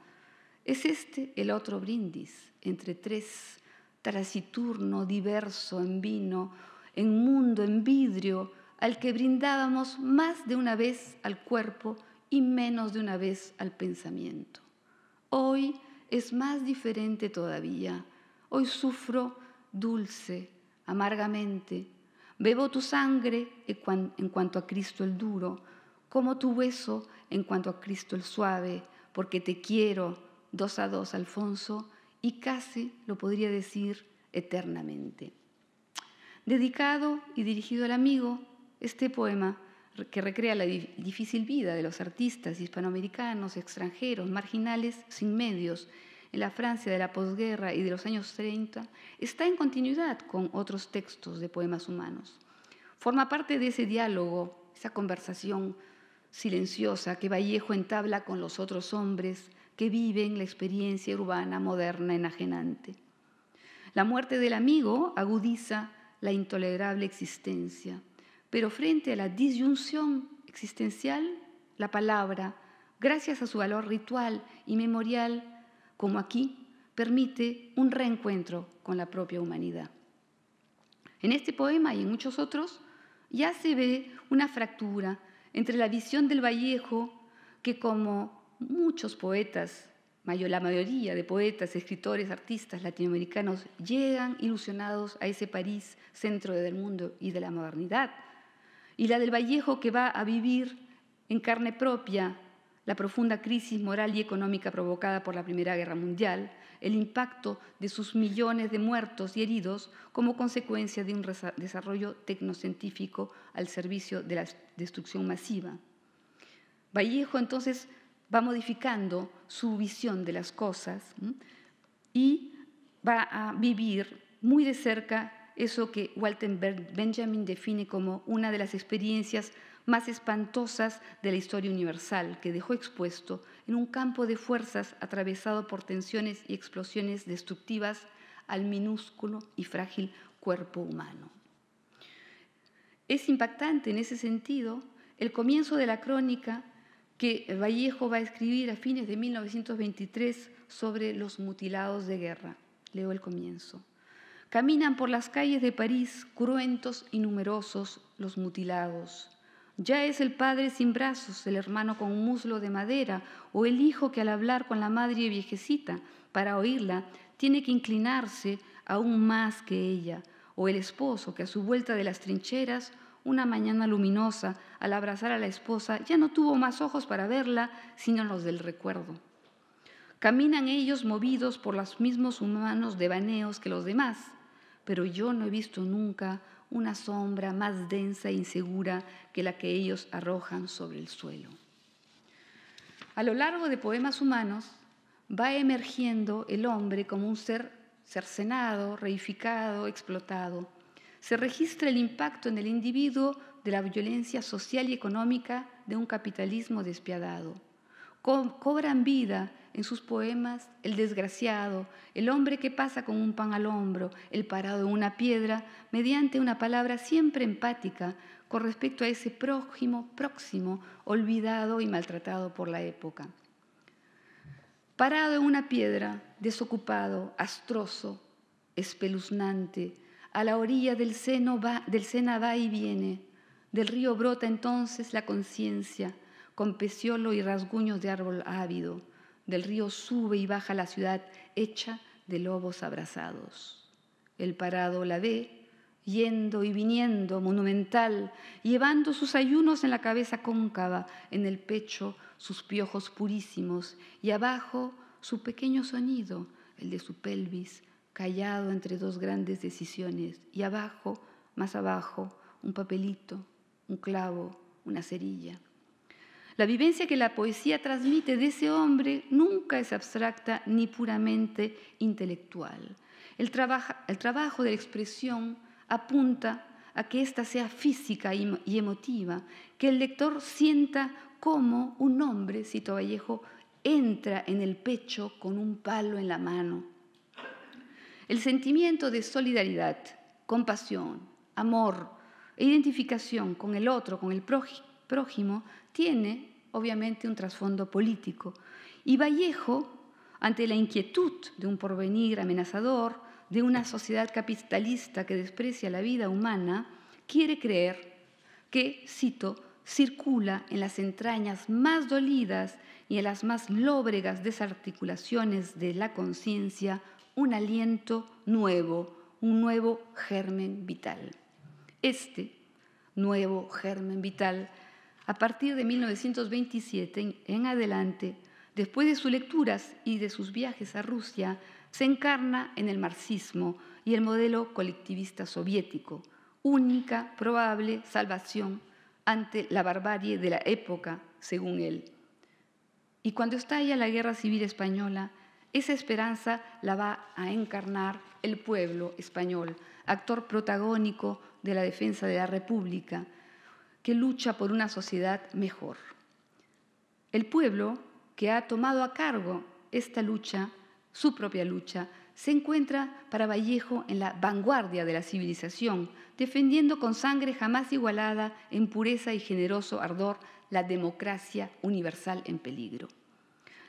Es este el otro brindis, entre tres, trasiturno, diverso, en vino, en mundo, en vidrio, al que brindábamos más de una vez al cuerpo y menos de una vez al pensamiento. Hoy es más diferente todavía. Hoy sufro dulce, amargamente. Bebo tu sangre en cuanto a Cristo el duro, como tu hueso en cuanto a Cristo el suave, porque te quiero, dos a dos, Alfonso, y casi lo podría decir eternamente. Dedicado y dirigido al amigo, este poema que recrea la difícil vida de los artistas hispanoamericanos, extranjeros, marginales, sin medios, en la Francia de la posguerra y de los años 30, está en continuidad con otros textos de poemas humanos. Forma parte de ese diálogo, esa conversación silenciosa que Vallejo entabla con los otros hombres que viven la experiencia urbana moderna enajenante. La muerte del amigo agudiza la intolerable existencia, pero frente a la disyunción existencial, la palabra, gracias a su valor ritual y memorial, como aquí, permite un reencuentro con la propia humanidad. En este poema y en muchos otros ya se ve una fractura entre la visión del Vallejo, que como muchos poetas, la mayoría de poetas, escritores, artistas latinoamericanos, llegan ilusionados a ese París, centro del mundo y de la modernidad, y la del Vallejo que va a vivir en carne propia la profunda crisis moral y económica provocada por la Primera Guerra Mundial, el impacto de sus millones de muertos y heridos como consecuencia de un desarrollo tecnocientífico al servicio de la destrucción masiva. Vallejo entonces va modificando su visión de las cosas y va a vivir muy de cerca eso que Walter Benjamin define como una de las experiencias más espantosas de la historia universal, que dejó expuesto en un campo de fuerzas atravesado por tensiones y explosiones destructivas al minúsculo y frágil cuerpo humano. Es impactante en ese sentido el comienzo de la crónica que Vallejo va a escribir a fines de 1923 sobre los mutilados de guerra. Leo el comienzo. Caminan por las calles de París, cruentos y numerosos, los mutilados. Ya es el padre sin brazos, el hermano con un muslo de madera, o el hijo que al hablar con la madre viejecita para oírla tiene que inclinarse aún más que ella, o el esposo que a su vuelta de las trincheras, una mañana luminosa, al abrazar a la esposa, ya no tuvo más ojos para verla sino los del recuerdo. Caminan ellos movidos por los mismos humanos devaneos que los demás, pero yo no he visto nunca una sombra más densa e insegura que la que ellos arrojan sobre el suelo. A lo largo de poemas humanos va emergiendo el hombre como un ser cercenado, reificado, explotado. Se registra el impacto en el individuo de la violencia social y económica de un capitalismo despiadado. cobran vida en sus poemas El desgraciado, el hombre que pasa con un pan al hombro, el parado en una piedra, mediante una palabra siempre empática con respecto a ese prójimo próximo olvidado y maltratado por la época. Parado en una piedra, desocupado, astroso, espeluznante, a la orilla del, seno va, del Sena va y viene. Del río brota entonces la conciencia, con peciolo y rasguños de árbol ávido del río sube y baja la ciudad hecha de lobos abrazados. El parado la ve, yendo y viniendo, monumental, llevando sus ayunos en la cabeza cóncava, en el pecho sus piojos purísimos y abajo su pequeño sonido, el de su pelvis, callado entre dos grandes decisiones, y abajo, más abajo, un papelito, un clavo, una cerilla. La vivencia que la poesía transmite de ese hombre nunca es abstracta ni puramente intelectual. El, trabajo de la expresión apunta a que ésta sea física y emotiva, que el lector sienta cómo un hombre, cito Vallejo, entra en el pecho con un palo en la mano. El sentimiento de solidaridad, compasión, amor e identificación con el otro, con el prójimo, prójimo, tiene obviamente un trasfondo político. Y Vallejo, ante la inquietud de un porvenir amenazador, de una sociedad capitalista que desprecia la vida humana, quiere creer que, cito, circula en las entrañas más dolidas y en las más lóbregas desarticulaciones de la conciencia un aliento nuevo, un nuevo germen vital. Este nuevo germen vital a partir de 1927 en adelante, después de sus lecturas y de sus viajes a Rusia, se encarna en el marxismo y el modelo colectivista soviético, única probable salvación ante la barbarie de la época, según él. Y cuando estalla la guerra civil española, esa esperanza la va a encarnar el pueblo español, actor protagónico de la defensa de la República, que lucha por una sociedad mejor. El pueblo que ha tomado a cargo esta lucha, su propia lucha, se encuentra para Vallejo en la vanguardia de la civilización, defendiendo con sangre jamás igualada, en pureza y generoso ardor, la democracia universal en peligro.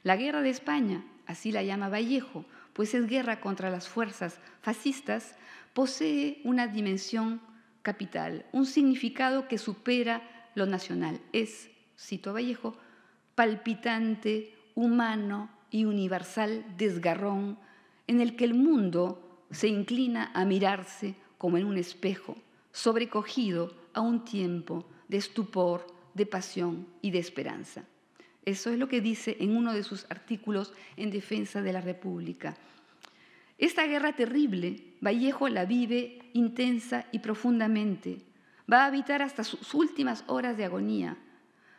La guerra de España, así la llama Vallejo, pues es guerra contra las fuerzas fascistas, posee una dimensión capital, un significado que supera lo nacional. Es, cito Vallejo, palpitante, humano y universal desgarrón en el que el mundo se inclina a mirarse como en un espejo, sobrecogido a un tiempo de estupor, de pasión y de esperanza. Eso es lo que dice en uno de sus artículos en defensa de la República. Esta guerra terrible, Vallejo la vive intensa y profundamente. Va a habitar hasta sus últimas horas de agonía.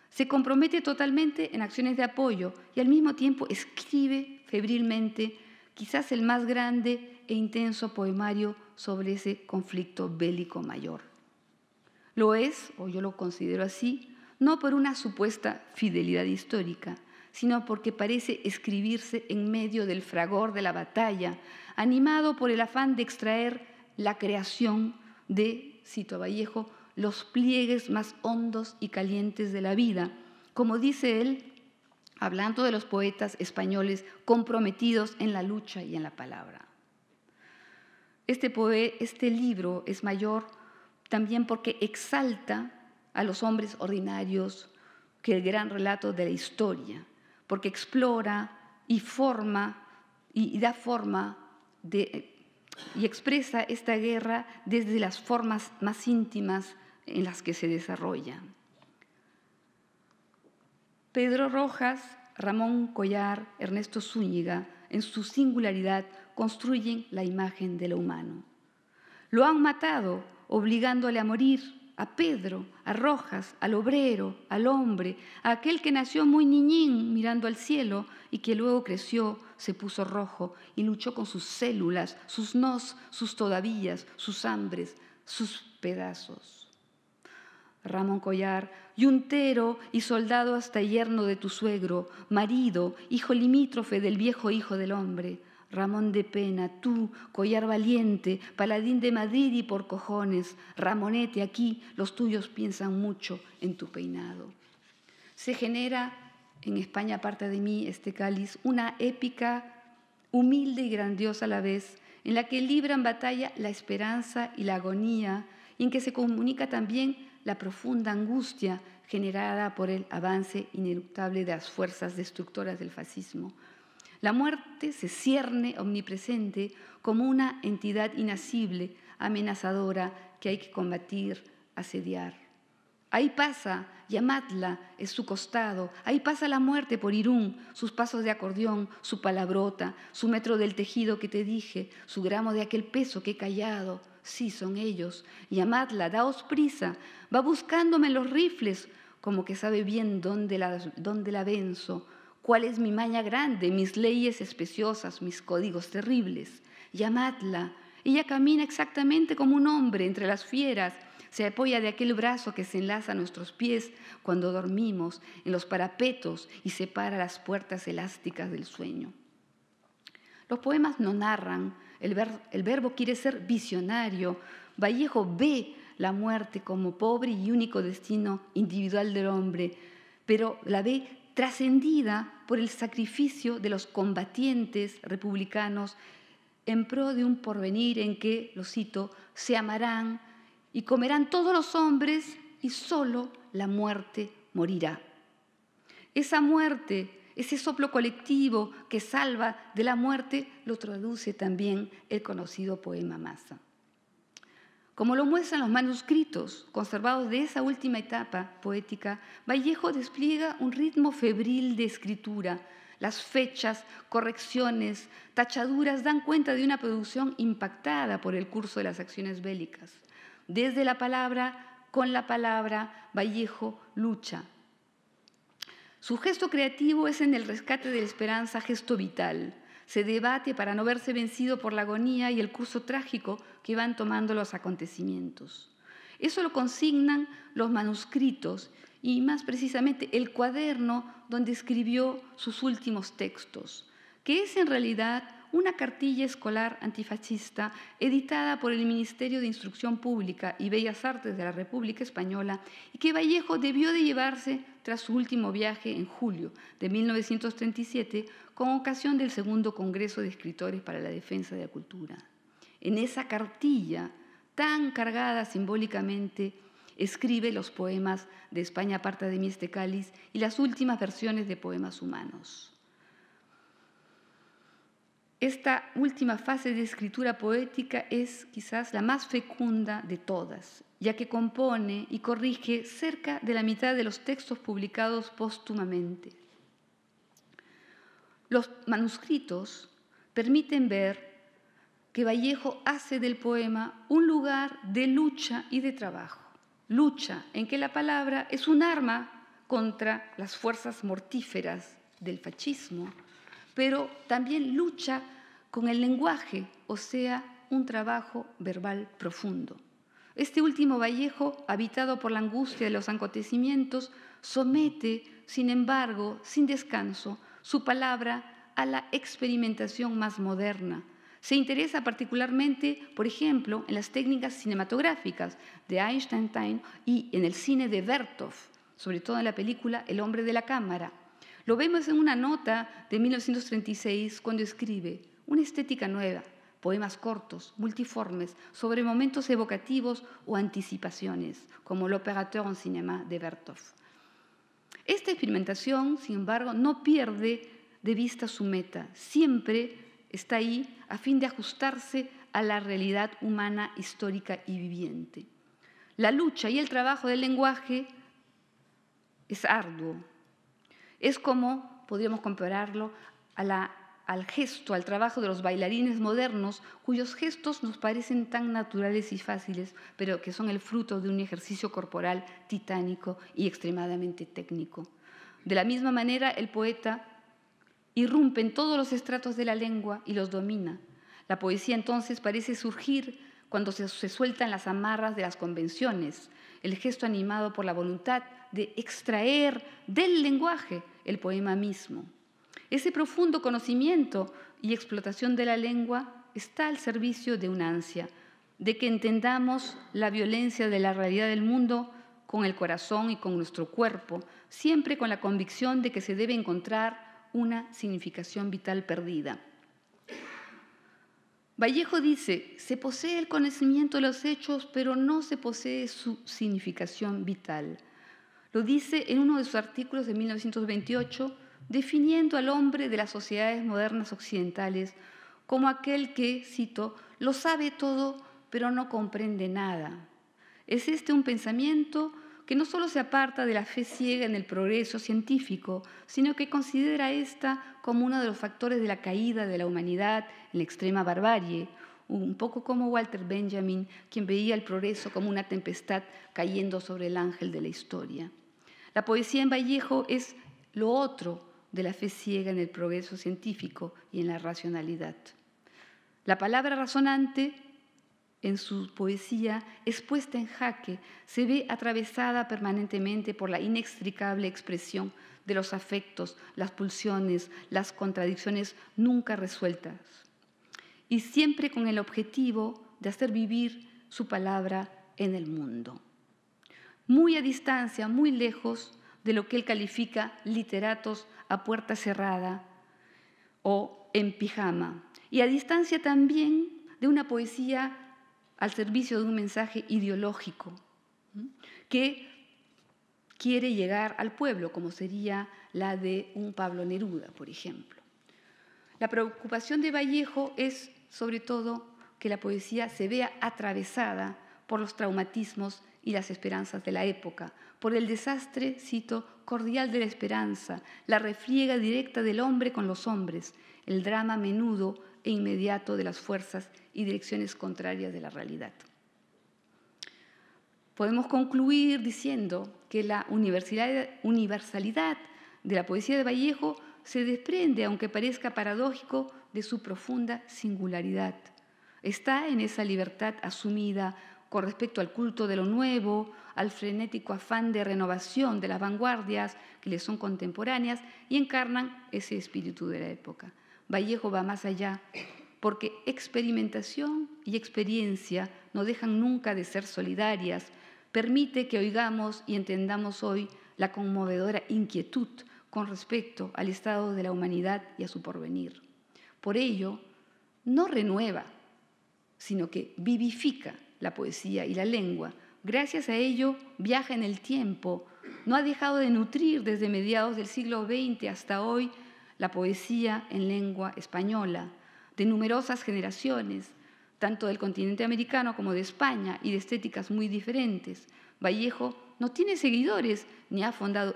Se compromete totalmente en acciones de apoyo y al mismo tiempo escribe febrilmente quizás el más grande e intenso poemario sobre ese conflicto bélico mayor. Lo es, o yo lo considero así, no por una supuesta fidelidad histórica, sino porque parece escribirse en medio del fragor de la batalla, animado por el afán de extraer la creación de, cito a Vallejo, los pliegues más hondos y calientes de la vida. Como dice él, hablando de los poetas españoles comprometidos en la lucha y en la palabra. Este, poe, este libro es mayor también porque exalta a los hombres ordinarios que el gran relato de la historia, porque explora y forma y da forma y expresa esta guerra desde las formas más íntimas en las que se desarrolla. Pedro Rojas, Ramón Collar, Ernesto Zúñiga, en su singularidad, construyen la imagen de lo humano. Lo han matado obligándole a morir a Pedro, a Rojas, al obrero, al hombre, a aquel que nació muy niñín mirando al cielo y que luego creció, se puso rojo y luchó con sus células, sus nos, sus todavías, sus hambres, sus pedazos. Ramón Collar, yuntero y soldado hasta yerno de tu suegro, marido, hijo limítrofe del viejo hijo del hombre, Ramón de Pena, tú, collar valiente, paladín de Madrid y por cojones, Ramonete aquí, los tuyos piensan mucho en tu peinado. Se genera en España, aparte de mí, este cáliz, una épica humilde y grandiosa a la vez, en la que libran batalla la esperanza y la agonía, y en que se comunica también la profunda angustia generada por el avance ineluctable de las fuerzas destructoras del fascismo. La muerte se cierne omnipresente como una entidad inacible, amenazadora, que hay que combatir, asediar. Ahí pasa, llamadla, es su costado. Ahí pasa la muerte por Irún, sus pasos de acordeón, su palabrota, su metro del tejido que te dije, su gramo de aquel peso que he callado. Sí, son ellos. Llamadla, daos prisa. Va buscándome los rifles, como que sabe bien dónde la, dónde la venzo ¿Cuál es mi maña grande, mis leyes especiosas, mis códigos terribles? Llamadla. Ella camina exactamente como un hombre entre las fieras, se apoya de aquel brazo que se enlaza a nuestros pies cuando dormimos en los parapetos y separa las puertas elásticas del sueño. Los poemas no narran, el, el verbo quiere ser visionario. Vallejo ve la muerte como pobre y único destino individual del hombre, pero la ve trascendida por el sacrificio de los combatientes republicanos en pro de un porvenir en que, lo cito, se amarán y comerán todos los hombres y solo la muerte morirá. Esa muerte, ese soplo colectivo que salva de la muerte, lo traduce también el conocido poema Massa. Como lo muestran los manuscritos conservados de esa última etapa poética, Vallejo despliega un ritmo febril de escritura. Las fechas, correcciones, tachaduras dan cuenta de una producción impactada por el curso de las acciones bélicas. Desde la palabra, con la palabra, Vallejo lucha. Su gesto creativo es en el rescate de la esperanza, gesto vital se debate para no verse vencido por la agonía y el curso trágico que van tomando los acontecimientos. Eso lo consignan los manuscritos y más precisamente el cuaderno donde escribió sus últimos textos, que es en realidad una cartilla escolar antifascista editada por el Ministerio de Instrucción Pública y Bellas Artes de la República Española y que Vallejo debió de llevarse tras su último viaje en julio de 1937 con ocasión del segundo Congreso de Escritores para la Defensa de la Cultura. En esa cartilla tan cargada simbólicamente, escribe los poemas de España aparta de mí este cáliz y las últimas versiones de poemas humanos. Esta última fase de escritura poética es quizás la más fecunda de todas, ya que compone y corrige cerca de la mitad de los textos publicados póstumamente. Los manuscritos permiten ver que Vallejo hace del poema un lugar de lucha y de trabajo, lucha en que la palabra es un arma contra las fuerzas mortíferas del fascismo, pero también lucha con el lenguaje, o sea, un trabajo verbal profundo. Este último vallejo, habitado por la angustia de los acontecimientos, somete, sin embargo, sin descanso, su palabra a la experimentación más moderna. Se interesa particularmente, por ejemplo, en las técnicas cinematográficas de Einstein y en el cine de Vertov, sobre todo en la película El hombre de la cámara. Lo vemos en una nota de 1936 cuando escribe, una estética nueva, poemas cortos, multiformes, sobre momentos evocativos o anticipaciones, como Operateur en Cinéma de Bertov. Esta experimentación, sin embargo, no pierde de vista su meta, siempre está ahí a fin de ajustarse a la realidad humana histórica y viviente. La lucha y el trabajo del lenguaje es arduo. Es como, podríamos compararlo, a la al gesto, al trabajo de los bailarines modernos, cuyos gestos nos parecen tan naturales y fáciles, pero que son el fruto de un ejercicio corporal titánico y extremadamente técnico. De la misma manera, el poeta irrumpe en todos los estratos de la lengua y los domina. La poesía entonces parece surgir cuando se, sueltan las amarras de las convenciones, el gesto animado por la voluntad de extraer del lenguaje el poema mismo. Ese profundo conocimiento y explotación de la lengua está al servicio de una ansia, de que entendamos la violencia de la realidad del mundo con el corazón y con nuestro cuerpo, siempre con la convicción de que se debe encontrar una significación vital perdida. Vallejo dice, se posee el conocimiento de los hechos, pero no se posee su significación vital. Lo dice en uno de sus artículos de 1928 definiendo al hombre de las sociedades modernas occidentales como aquel que, cito, lo sabe todo pero no comprende nada. Es este un pensamiento que no solo se aparta de la fe ciega en el progreso científico, sino que considera esta como uno de los factores de la caída de la humanidad en la extrema barbarie, un poco como Walter Benjamin, quien veía el progreso como una tempestad cayendo sobre el ángel de la historia. La poesía en Vallejo es lo otro, de la fe ciega en el progreso científico y en la racionalidad. La palabra razonante en su poesía expuesta en jaque, se ve atravesada permanentemente por la inextricable expresión de los afectos, las pulsiones, las contradicciones nunca resueltas, y siempre con el objetivo de hacer vivir su palabra en el mundo. Muy a distancia, muy lejos de lo que él califica literatos a puerta cerrada o en pijama. Y a distancia también de una poesía al servicio de un mensaje ideológico que quiere llegar al pueblo, como sería la de un Pablo Neruda, por ejemplo. La preocupación de Vallejo es sobre todo que la poesía se vea atravesada por los traumatismos y las esperanzas de la época, por el desastre, cito, cordial de la esperanza, la refriega directa del hombre con los hombres, el drama menudo e inmediato de las fuerzas y direcciones contrarias de la realidad. Podemos concluir diciendo que la universalidad de la poesía de Vallejo se desprende, aunque parezca paradójico, de su profunda singularidad. Está en esa libertad asumida con respecto al culto de lo nuevo, al frenético afán de renovación de las vanguardias que le son contemporáneas y encarnan ese espíritu de la época. Vallejo va más allá, porque experimentación y experiencia no dejan nunca de ser solidarias, permite que oigamos y entendamos hoy la conmovedora inquietud con respecto al estado de la humanidad y a su porvenir. Por ello, no renueva, sino que vivifica la poesía y la lengua. Gracias a ello viaja en el tiempo. No ha dejado de nutrir desde mediados del siglo XX hasta hoy la poesía en lengua española de numerosas generaciones, tanto del continente americano como de España y de estéticas muy diferentes. Vallejo no tiene seguidores ni ha fundado,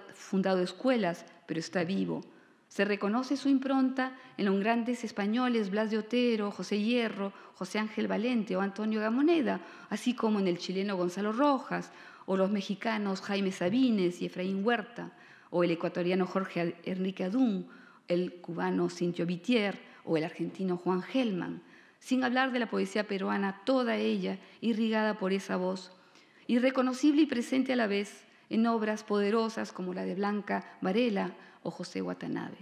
escuelas, pero está vivo se reconoce su impronta en los grandes españoles Blas de Otero, José Hierro, José Ángel Valente o Antonio Gamoneda, así como en el chileno Gonzalo Rojas, o los mexicanos Jaime Sabines y Efraín Huerta, o el ecuatoriano Jorge Enrique Adún, el cubano Cintio Vitier o el argentino Juan Gelman, sin hablar de la poesía peruana, toda ella irrigada por esa voz, irreconocible y presente a la vez en obras poderosas como la de Blanca Varela o José Watanabe.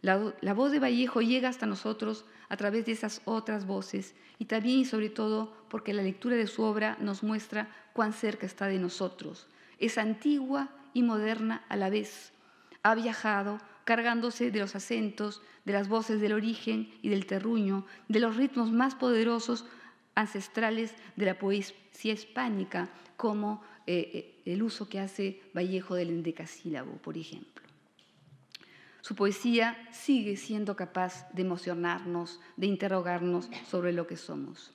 La, voz de Vallejo llega hasta nosotros a través de esas otras voces y también y sobre todo porque la lectura de su obra nos muestra cuán cerca está de nosotros. Es antigua y moderna a la vez. Ha viajado cargándose de los acentos, de las voces del origen y del terruño, de los ritmos más poderosos ancestrales de la poesía hispánica, como eh, eh, el uso que hace Vallejo del endecasílabo, por ejemplo. Su poesía sigue siendo capaz de emocionarnos, de interrogarnos sobre lo que somos.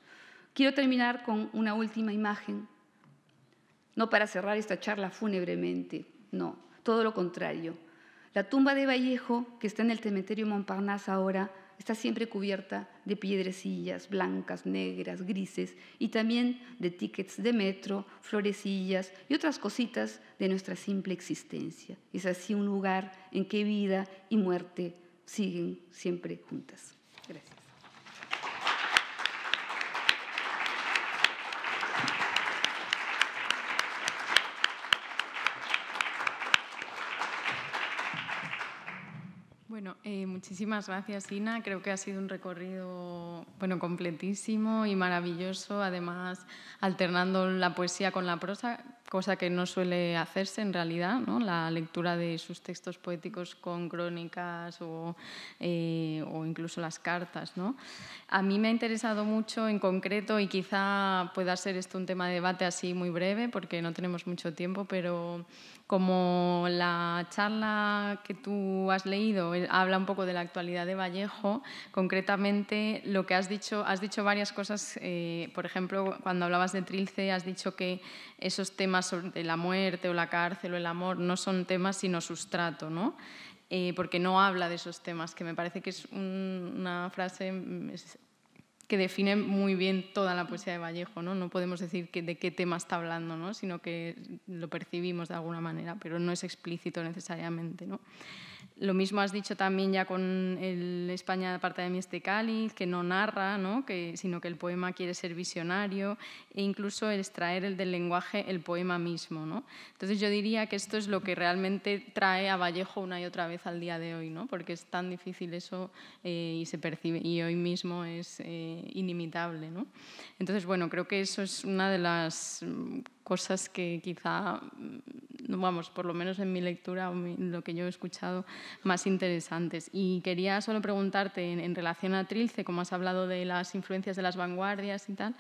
Quiero terminar con una última imagen, no para cerrar esta charla fúnebremente, no, todo lo contrario. La tumba de Vallejo, que está en el cementerio Montparnasse ahora, está siempre cubierta de piedrecillas blancas, negras, grises y también de tickets de metro, florecillas y otras cositas de nuestra simple existencia. Es así un lugar en que vida y muerte siguen siempre juntas. Gracias.
Bueno, eh, muchísimas gracias, Ina. Creo que ha sido un recorrido bueno, completísimo y maravilloso, además alternando la poesía con la prosa, cosa que no suele hacerse en realidad, ¿no? la lectura de sus textos poéticos con crónicas o, eh, o incluso las cartas. ¿no? A mí me ha interesado mucho en concreto y quizá pueda ser esto un tema de debate así muy breve porque no tenemos mucho tiempo, pero como la charla que tú has leído eh, habla un poco de la actualidad de Vallejo, concretamente lo que has dicho, has dicho varias cosas, eh, por ejemplo, cuando hablabas de Trilce, has dicho que esos temas la muerte o la cárcel o el amor no son temas sino sustrato, ¿no? Eh, porque no habla de esos temas, que me parece que es una frase mm, que define muy bien toda la poesía de Vallejo, ¿no? No podemos decir de qué tema está hablando, Sino que lo percibimos de alguna manera, pero no es explícito necesariamente, ¿no? Lo mismo has dicho también ya con el España parte de mí este que no narra, Que, sino que el poema quiere ser visionario e incluso extraer el del lenguaje el poema mismo. ¿no? Entonces yo diría que esto es lo que realmente trae a Vallejo una y otra vez al día de hoy, ¿no? porque es tan difícil eso eh, y se percibe y hoy mismo es eh, inimitable. Entonces, bueno, creo que eso es una de las mm, cosas que quizá, mm, vamos, por lo menos en mi lectura o lo que yo he escuchado, más interesantes. Y quería solo preguntarte, en, relación a Trilce, como has hablado de las influencias de las vanguardias y tal,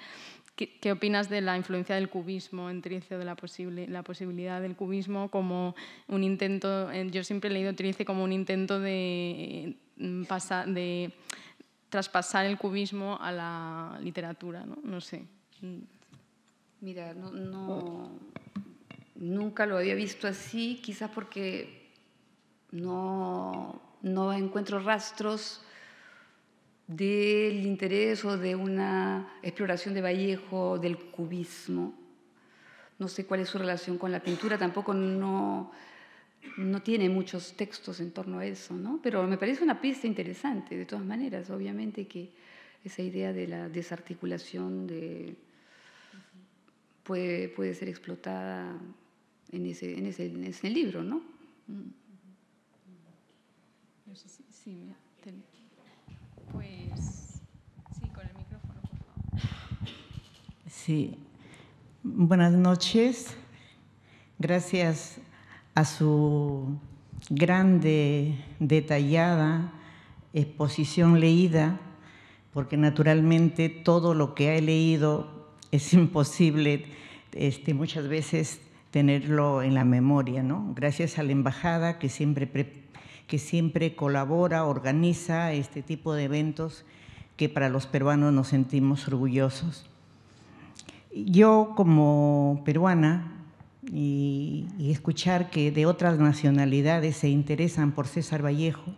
¿qué, opinas de la influencia del cubismo en Trilce o de la, posible, la posibilidad del cubismo como un intento, eh, yo siempre he leído Trilce como un intento de, mm, de traspasar el cubismo a la
literatura, ¿no? No sé. Mira, no, no, nunca lo había visto así, quizás porque no, encuentro rastros del interés o de una exploración de Vallejo, del cubismo. No sé cuál es su relación con la pintura, tampoco no, no tiene muchos textos en torno a eso, ¿no? Pero me parece una pista interesante, de todas maneras, obviamente que esa idea de la desarticulación de, puede, ser explotada en ese, en ese libro, ¿no? Mm.
Pues, sí,
con el micrófono, Sí. Buenas noches. Gracias a su grande, detallada exposición leída, porque naturalmente todo lo que he leído es imposible este, muchas veces tenerlo en la memoria, ¿no? Gracias a la embajada que siempre que siempre colabora, organiza este tipo de eventos que para los peruanos nos sentimos orgullosos. Yo como peruana y, escuchar que de otras nacionalidades se interesan por César Vallejo,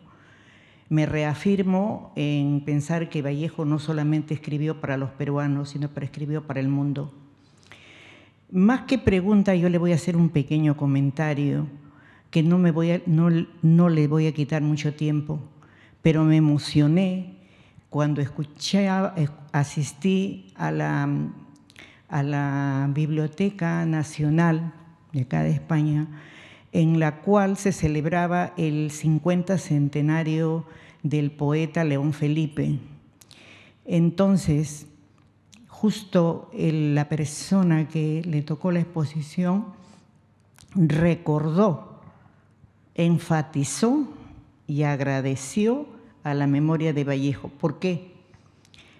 me reafirmo en pensar que Vallejo no solamente escribió para los peruanos, sino que escribió para el mundo. Más que pregunta, yo le voy a hacer un pequeño comentario que no, me voy no, le voy a quitar mucho tiempo, pero me emocioné cuando escuché, asistí a la, a la Biblioteca Nacional de acá de España, en la cual se celebraba el 50 centenario del poeta León Felipe. Entonces, justo la persona que le tocó la exposición recordó enfatizó y agradeció a la memoria de Vallejo. ¿Por qué?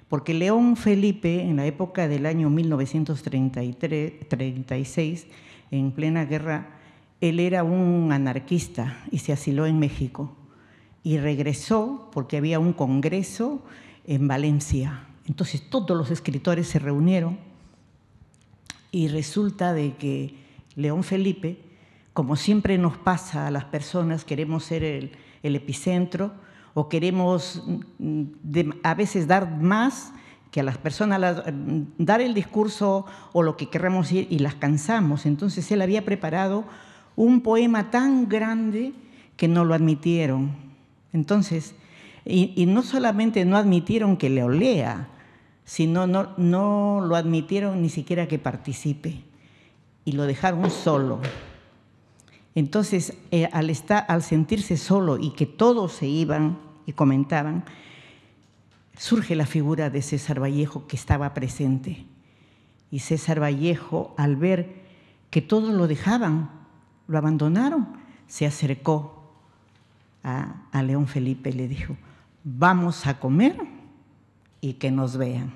Porque León Felipe, en la época del año 1936, en plena guerra, él era un anarquista y se asiló en México. Y regresó porque había un congreso en Valencia. Entonces todos los escritores se reunieron y resulta de que León Felipe como siempre nos pasa a las personas, queremos ser el, epicentro o queremos mm, a veces dar más que a las personas, mm, dar el discurso o lo que queremos ir y las cansamos. Entonces él había preparado un poema tan grande que no lo admitieron. Entonces, y, no solamente no admitieron que le olea, sino no lo admitieron ni siquiera que participe y lo dejaron solo. Entonces, eh, al, sentirse solo y que todos se iban y comentaban, surge la figura de César Vallejo que estaba presente. Y César Vallejo, al ver que todos lo dejaban, lo abandonaron, se acercó a, a León Felipe y le dijo, vamos a comer y que nos vean.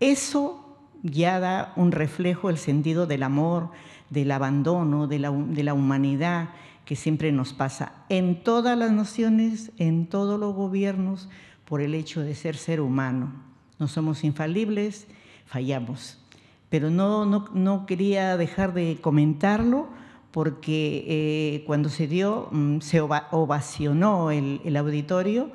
Eso ya da un reflejo, el sentido del amor, del abandono, de la, humanidad que siempre nos pasa en todas las naciones, en todos los gobiernos, por el hecho de ser ser humano. No somos infalibles, fallamos. Pero no, no, quería dejar de comentarlo porque eh, cuando se dio, mm, se ovacionó el, auditorio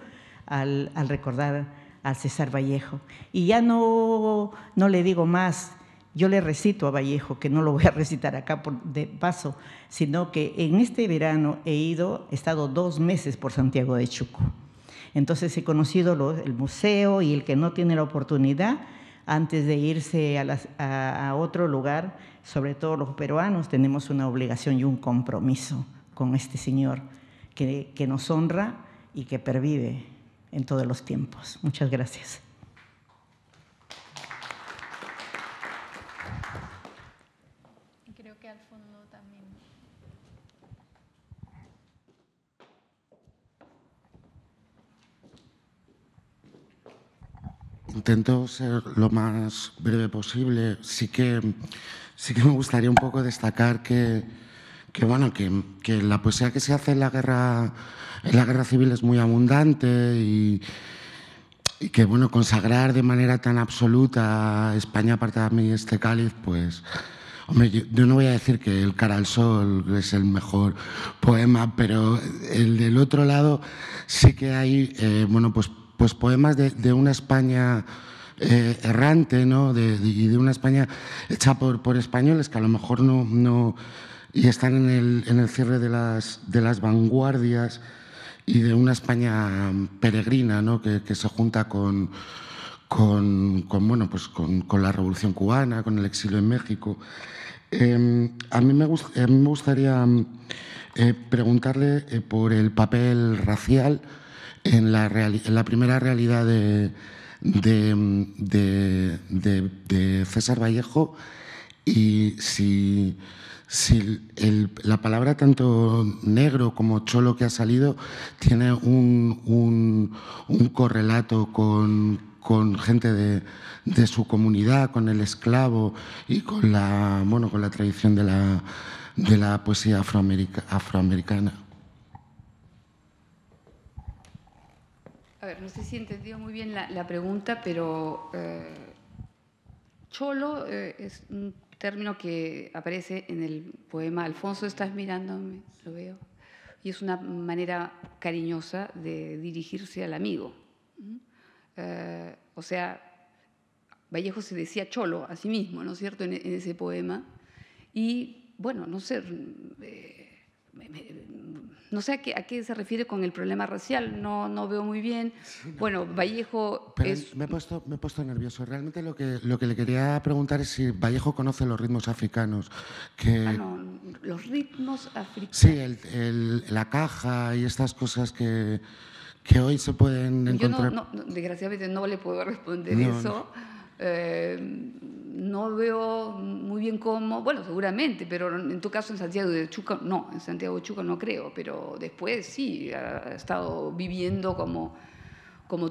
al, recordar a César Vallejo. Y ya no, no le digo más, yo le recito a Vallejo, que no lo voy a recitar acá de paso, sino que en este verano he ido, estado dos meses por Santiago de Chuco. Entonces he conocido el museo y el que no tiene la oportunidad, antes de irse a, otro lugar, sobre todo los peruanos, tenemos una obligación y un compromiso con este Señor que nos honra y que pervive en todos los tiempos. Muchas gracias.
intento ser lo más breve posible. Sí que, sí que me gustaría un poco destacar que, que bueno, que, la poesía que se hace en la guerra, en la guerra civil es muy abundante y, y que bueno, consagrar de manera tan absoluta España aparte de mí este cáliz, pues yo, no voy a decir que el cara al sol es el mejor poema, pero el del otro lado sí que hay eh, bueno, pues pues poemas de, una España eh, errante, ¿no? De, una España hecha por, españoles que a lo mejor no, y están en el, cierre de las, vanguardias y de una España peregrina, ¿no? Que, se junta pues, con, con, la Revolución Cubana, con el exilio en México. Em, a, mí me gustaría eh, preguntarle eh, por el papel racial en la, real, la primera realidad de, César Vallejo y si, si la palabra tanto negro como cholo que ha salido tiene un, correlato con, gente de, su comunidad, con el esclavo y con la, bueno, con la tradición de la, de la poesía afroamericana.
no sé si entendió muy bien la, pregunta, pero eh, cholo eh, es un término que aparece en el poema Alfonso, estás mirándome, lo veo, y es una manera cariñosa de dirigirse al amigo. Eh, o sea, Vallejo se decía cholo a sí mismo, ¿no es cierto?, en, ese poema. Y bueno, no sé, no sé a qué, a se refiere con el problema racial, no, no veo muy bien. bueno, Vallejo
Me he, puesto, me he puesto nervioso. Realmente lo que, lo que le quería preguntar es si Vallejo conoce los ritmos africanos. Que... Ah,
los ritmos africanos. Sí,
el, la caja y estas cosas que, que hoy se pueden encontrar.
desgraciadamente no le puedo responder eso. Eh, no veo muy bien cómo, bueno, seguramente, pero en tu caso en Santiago de Chuca, no, en Santiago de Chuca no creo, pero después sí, ha estado viviendo como,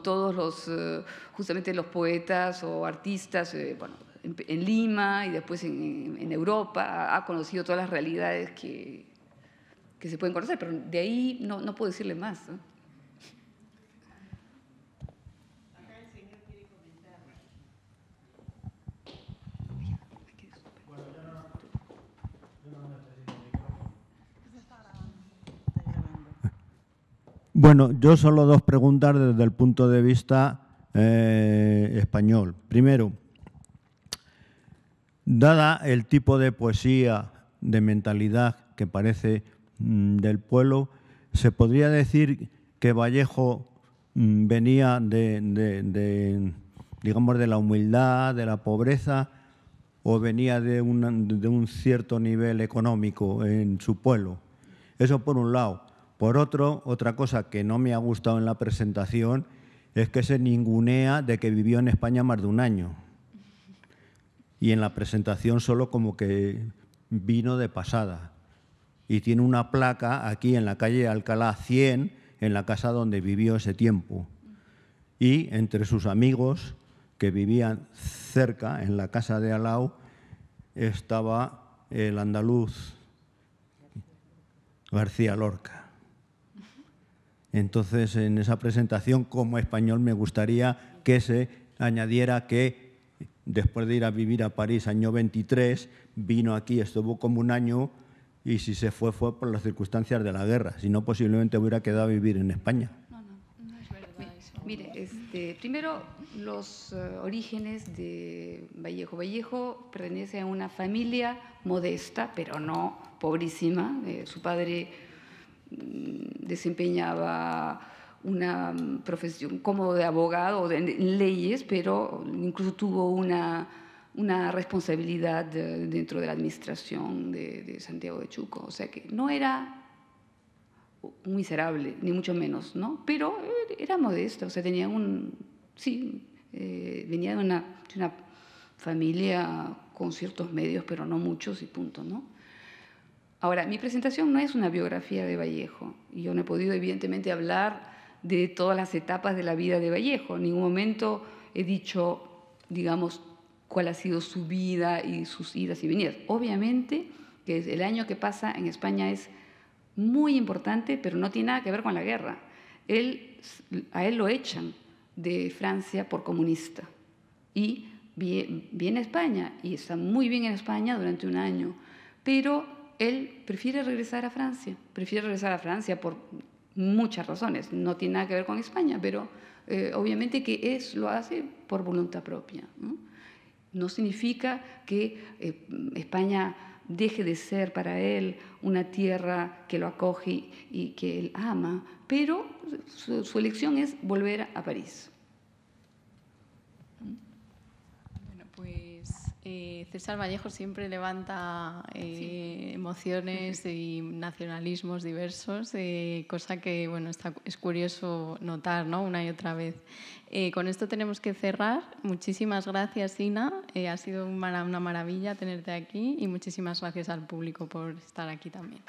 todos los, eh, justamente los poetas o artistas, eh, bueno, en, Lima y después en, Europa, ha conocido todas las realidades que, se pueden conocer, pero de ahí no, puedo decirle más.
Bueno, yo solo dos preguntas desde el punto de vista eh, español. Primero, dada el tipo de poesía, de mentalidad que parece mm, del pueblo, se podría decir que Vallejo mm, venía de, digamos, de la humildad, de la pobreza, o venía de un cierto nivel económico en su pueblo. Eso por un lado. Por otro, otra cosa que no me ha gustado en la presentación es que se ningunea de que vivió en España más de un año. Y en la presentación solo como que vino de pasada. Y tiene una placa aquí en la calle Alcalá 100, en la casa donde vivió ese tiempo. Y entre sus amigos que vivían cerca, en la casa de Alau, estaba el andaluz García Lorca. Entonces, en esa presentación, como español, me gustaría que se añadiera que después de ir a vivir a París año 23, vino aquí, estuvo como un año y si se fue fue por las circunstancias de la guerra, si no posiblemente hubiera quedado a vivir en España.
No, no, es verdad Mire, este, primero los eh, orígenes de Vallejo. Vallejo pertenece a una familia modesta, pero no pobrísima. Eh, su padre mm, desempeñaba una profesión como de abogado en leyes, pero incluso tuvo una, responsabilidad eh, dentro de la administración de, Santiago de Chuco. O sea que no era un miserable, ni mucho menos, ¿no? Pero er, era modesta, o sea, tenía un... Sí, eh, venía de una familia con ciertos medios, pero no muchos y punto, ¿no? Ahora, mi presentación no es una biografía de Vallejo. Yo no he podido, evidentemente, hablar de todas las etapas de la vida de Vallejo. En ningún momento he dicho, digamos, cuál ha sido su vida y sus idas y venidas. Obviamente que el año que pasa en España es muy importante, pero no tiene nada que ver con la guerra. Él, a él lo echan de Francia por comunista y viene a España y está muy bien en España durante un año, pero él prefiere regresar a Francia, prefiere regresar a Francia por muchas razones, no tiene nada que ver con España, pero eh, obviamente que es, lo hace por voluntad propia. No, significa que eh, España deje de ser para él una tierra que lo acoge y que él ama, pero su elección es volver a París.
Eh, César Vallejo siempre levanta eh, emociones y nacionalismos diversos, eh, cosa que es curioso notar ¿no? una y otra vez. con esto tenemos que cerrar. Muchísimas gracias, Ina. ha sido una maravilla tenerte aquí y muchísimas gracias al público por estar aquí también.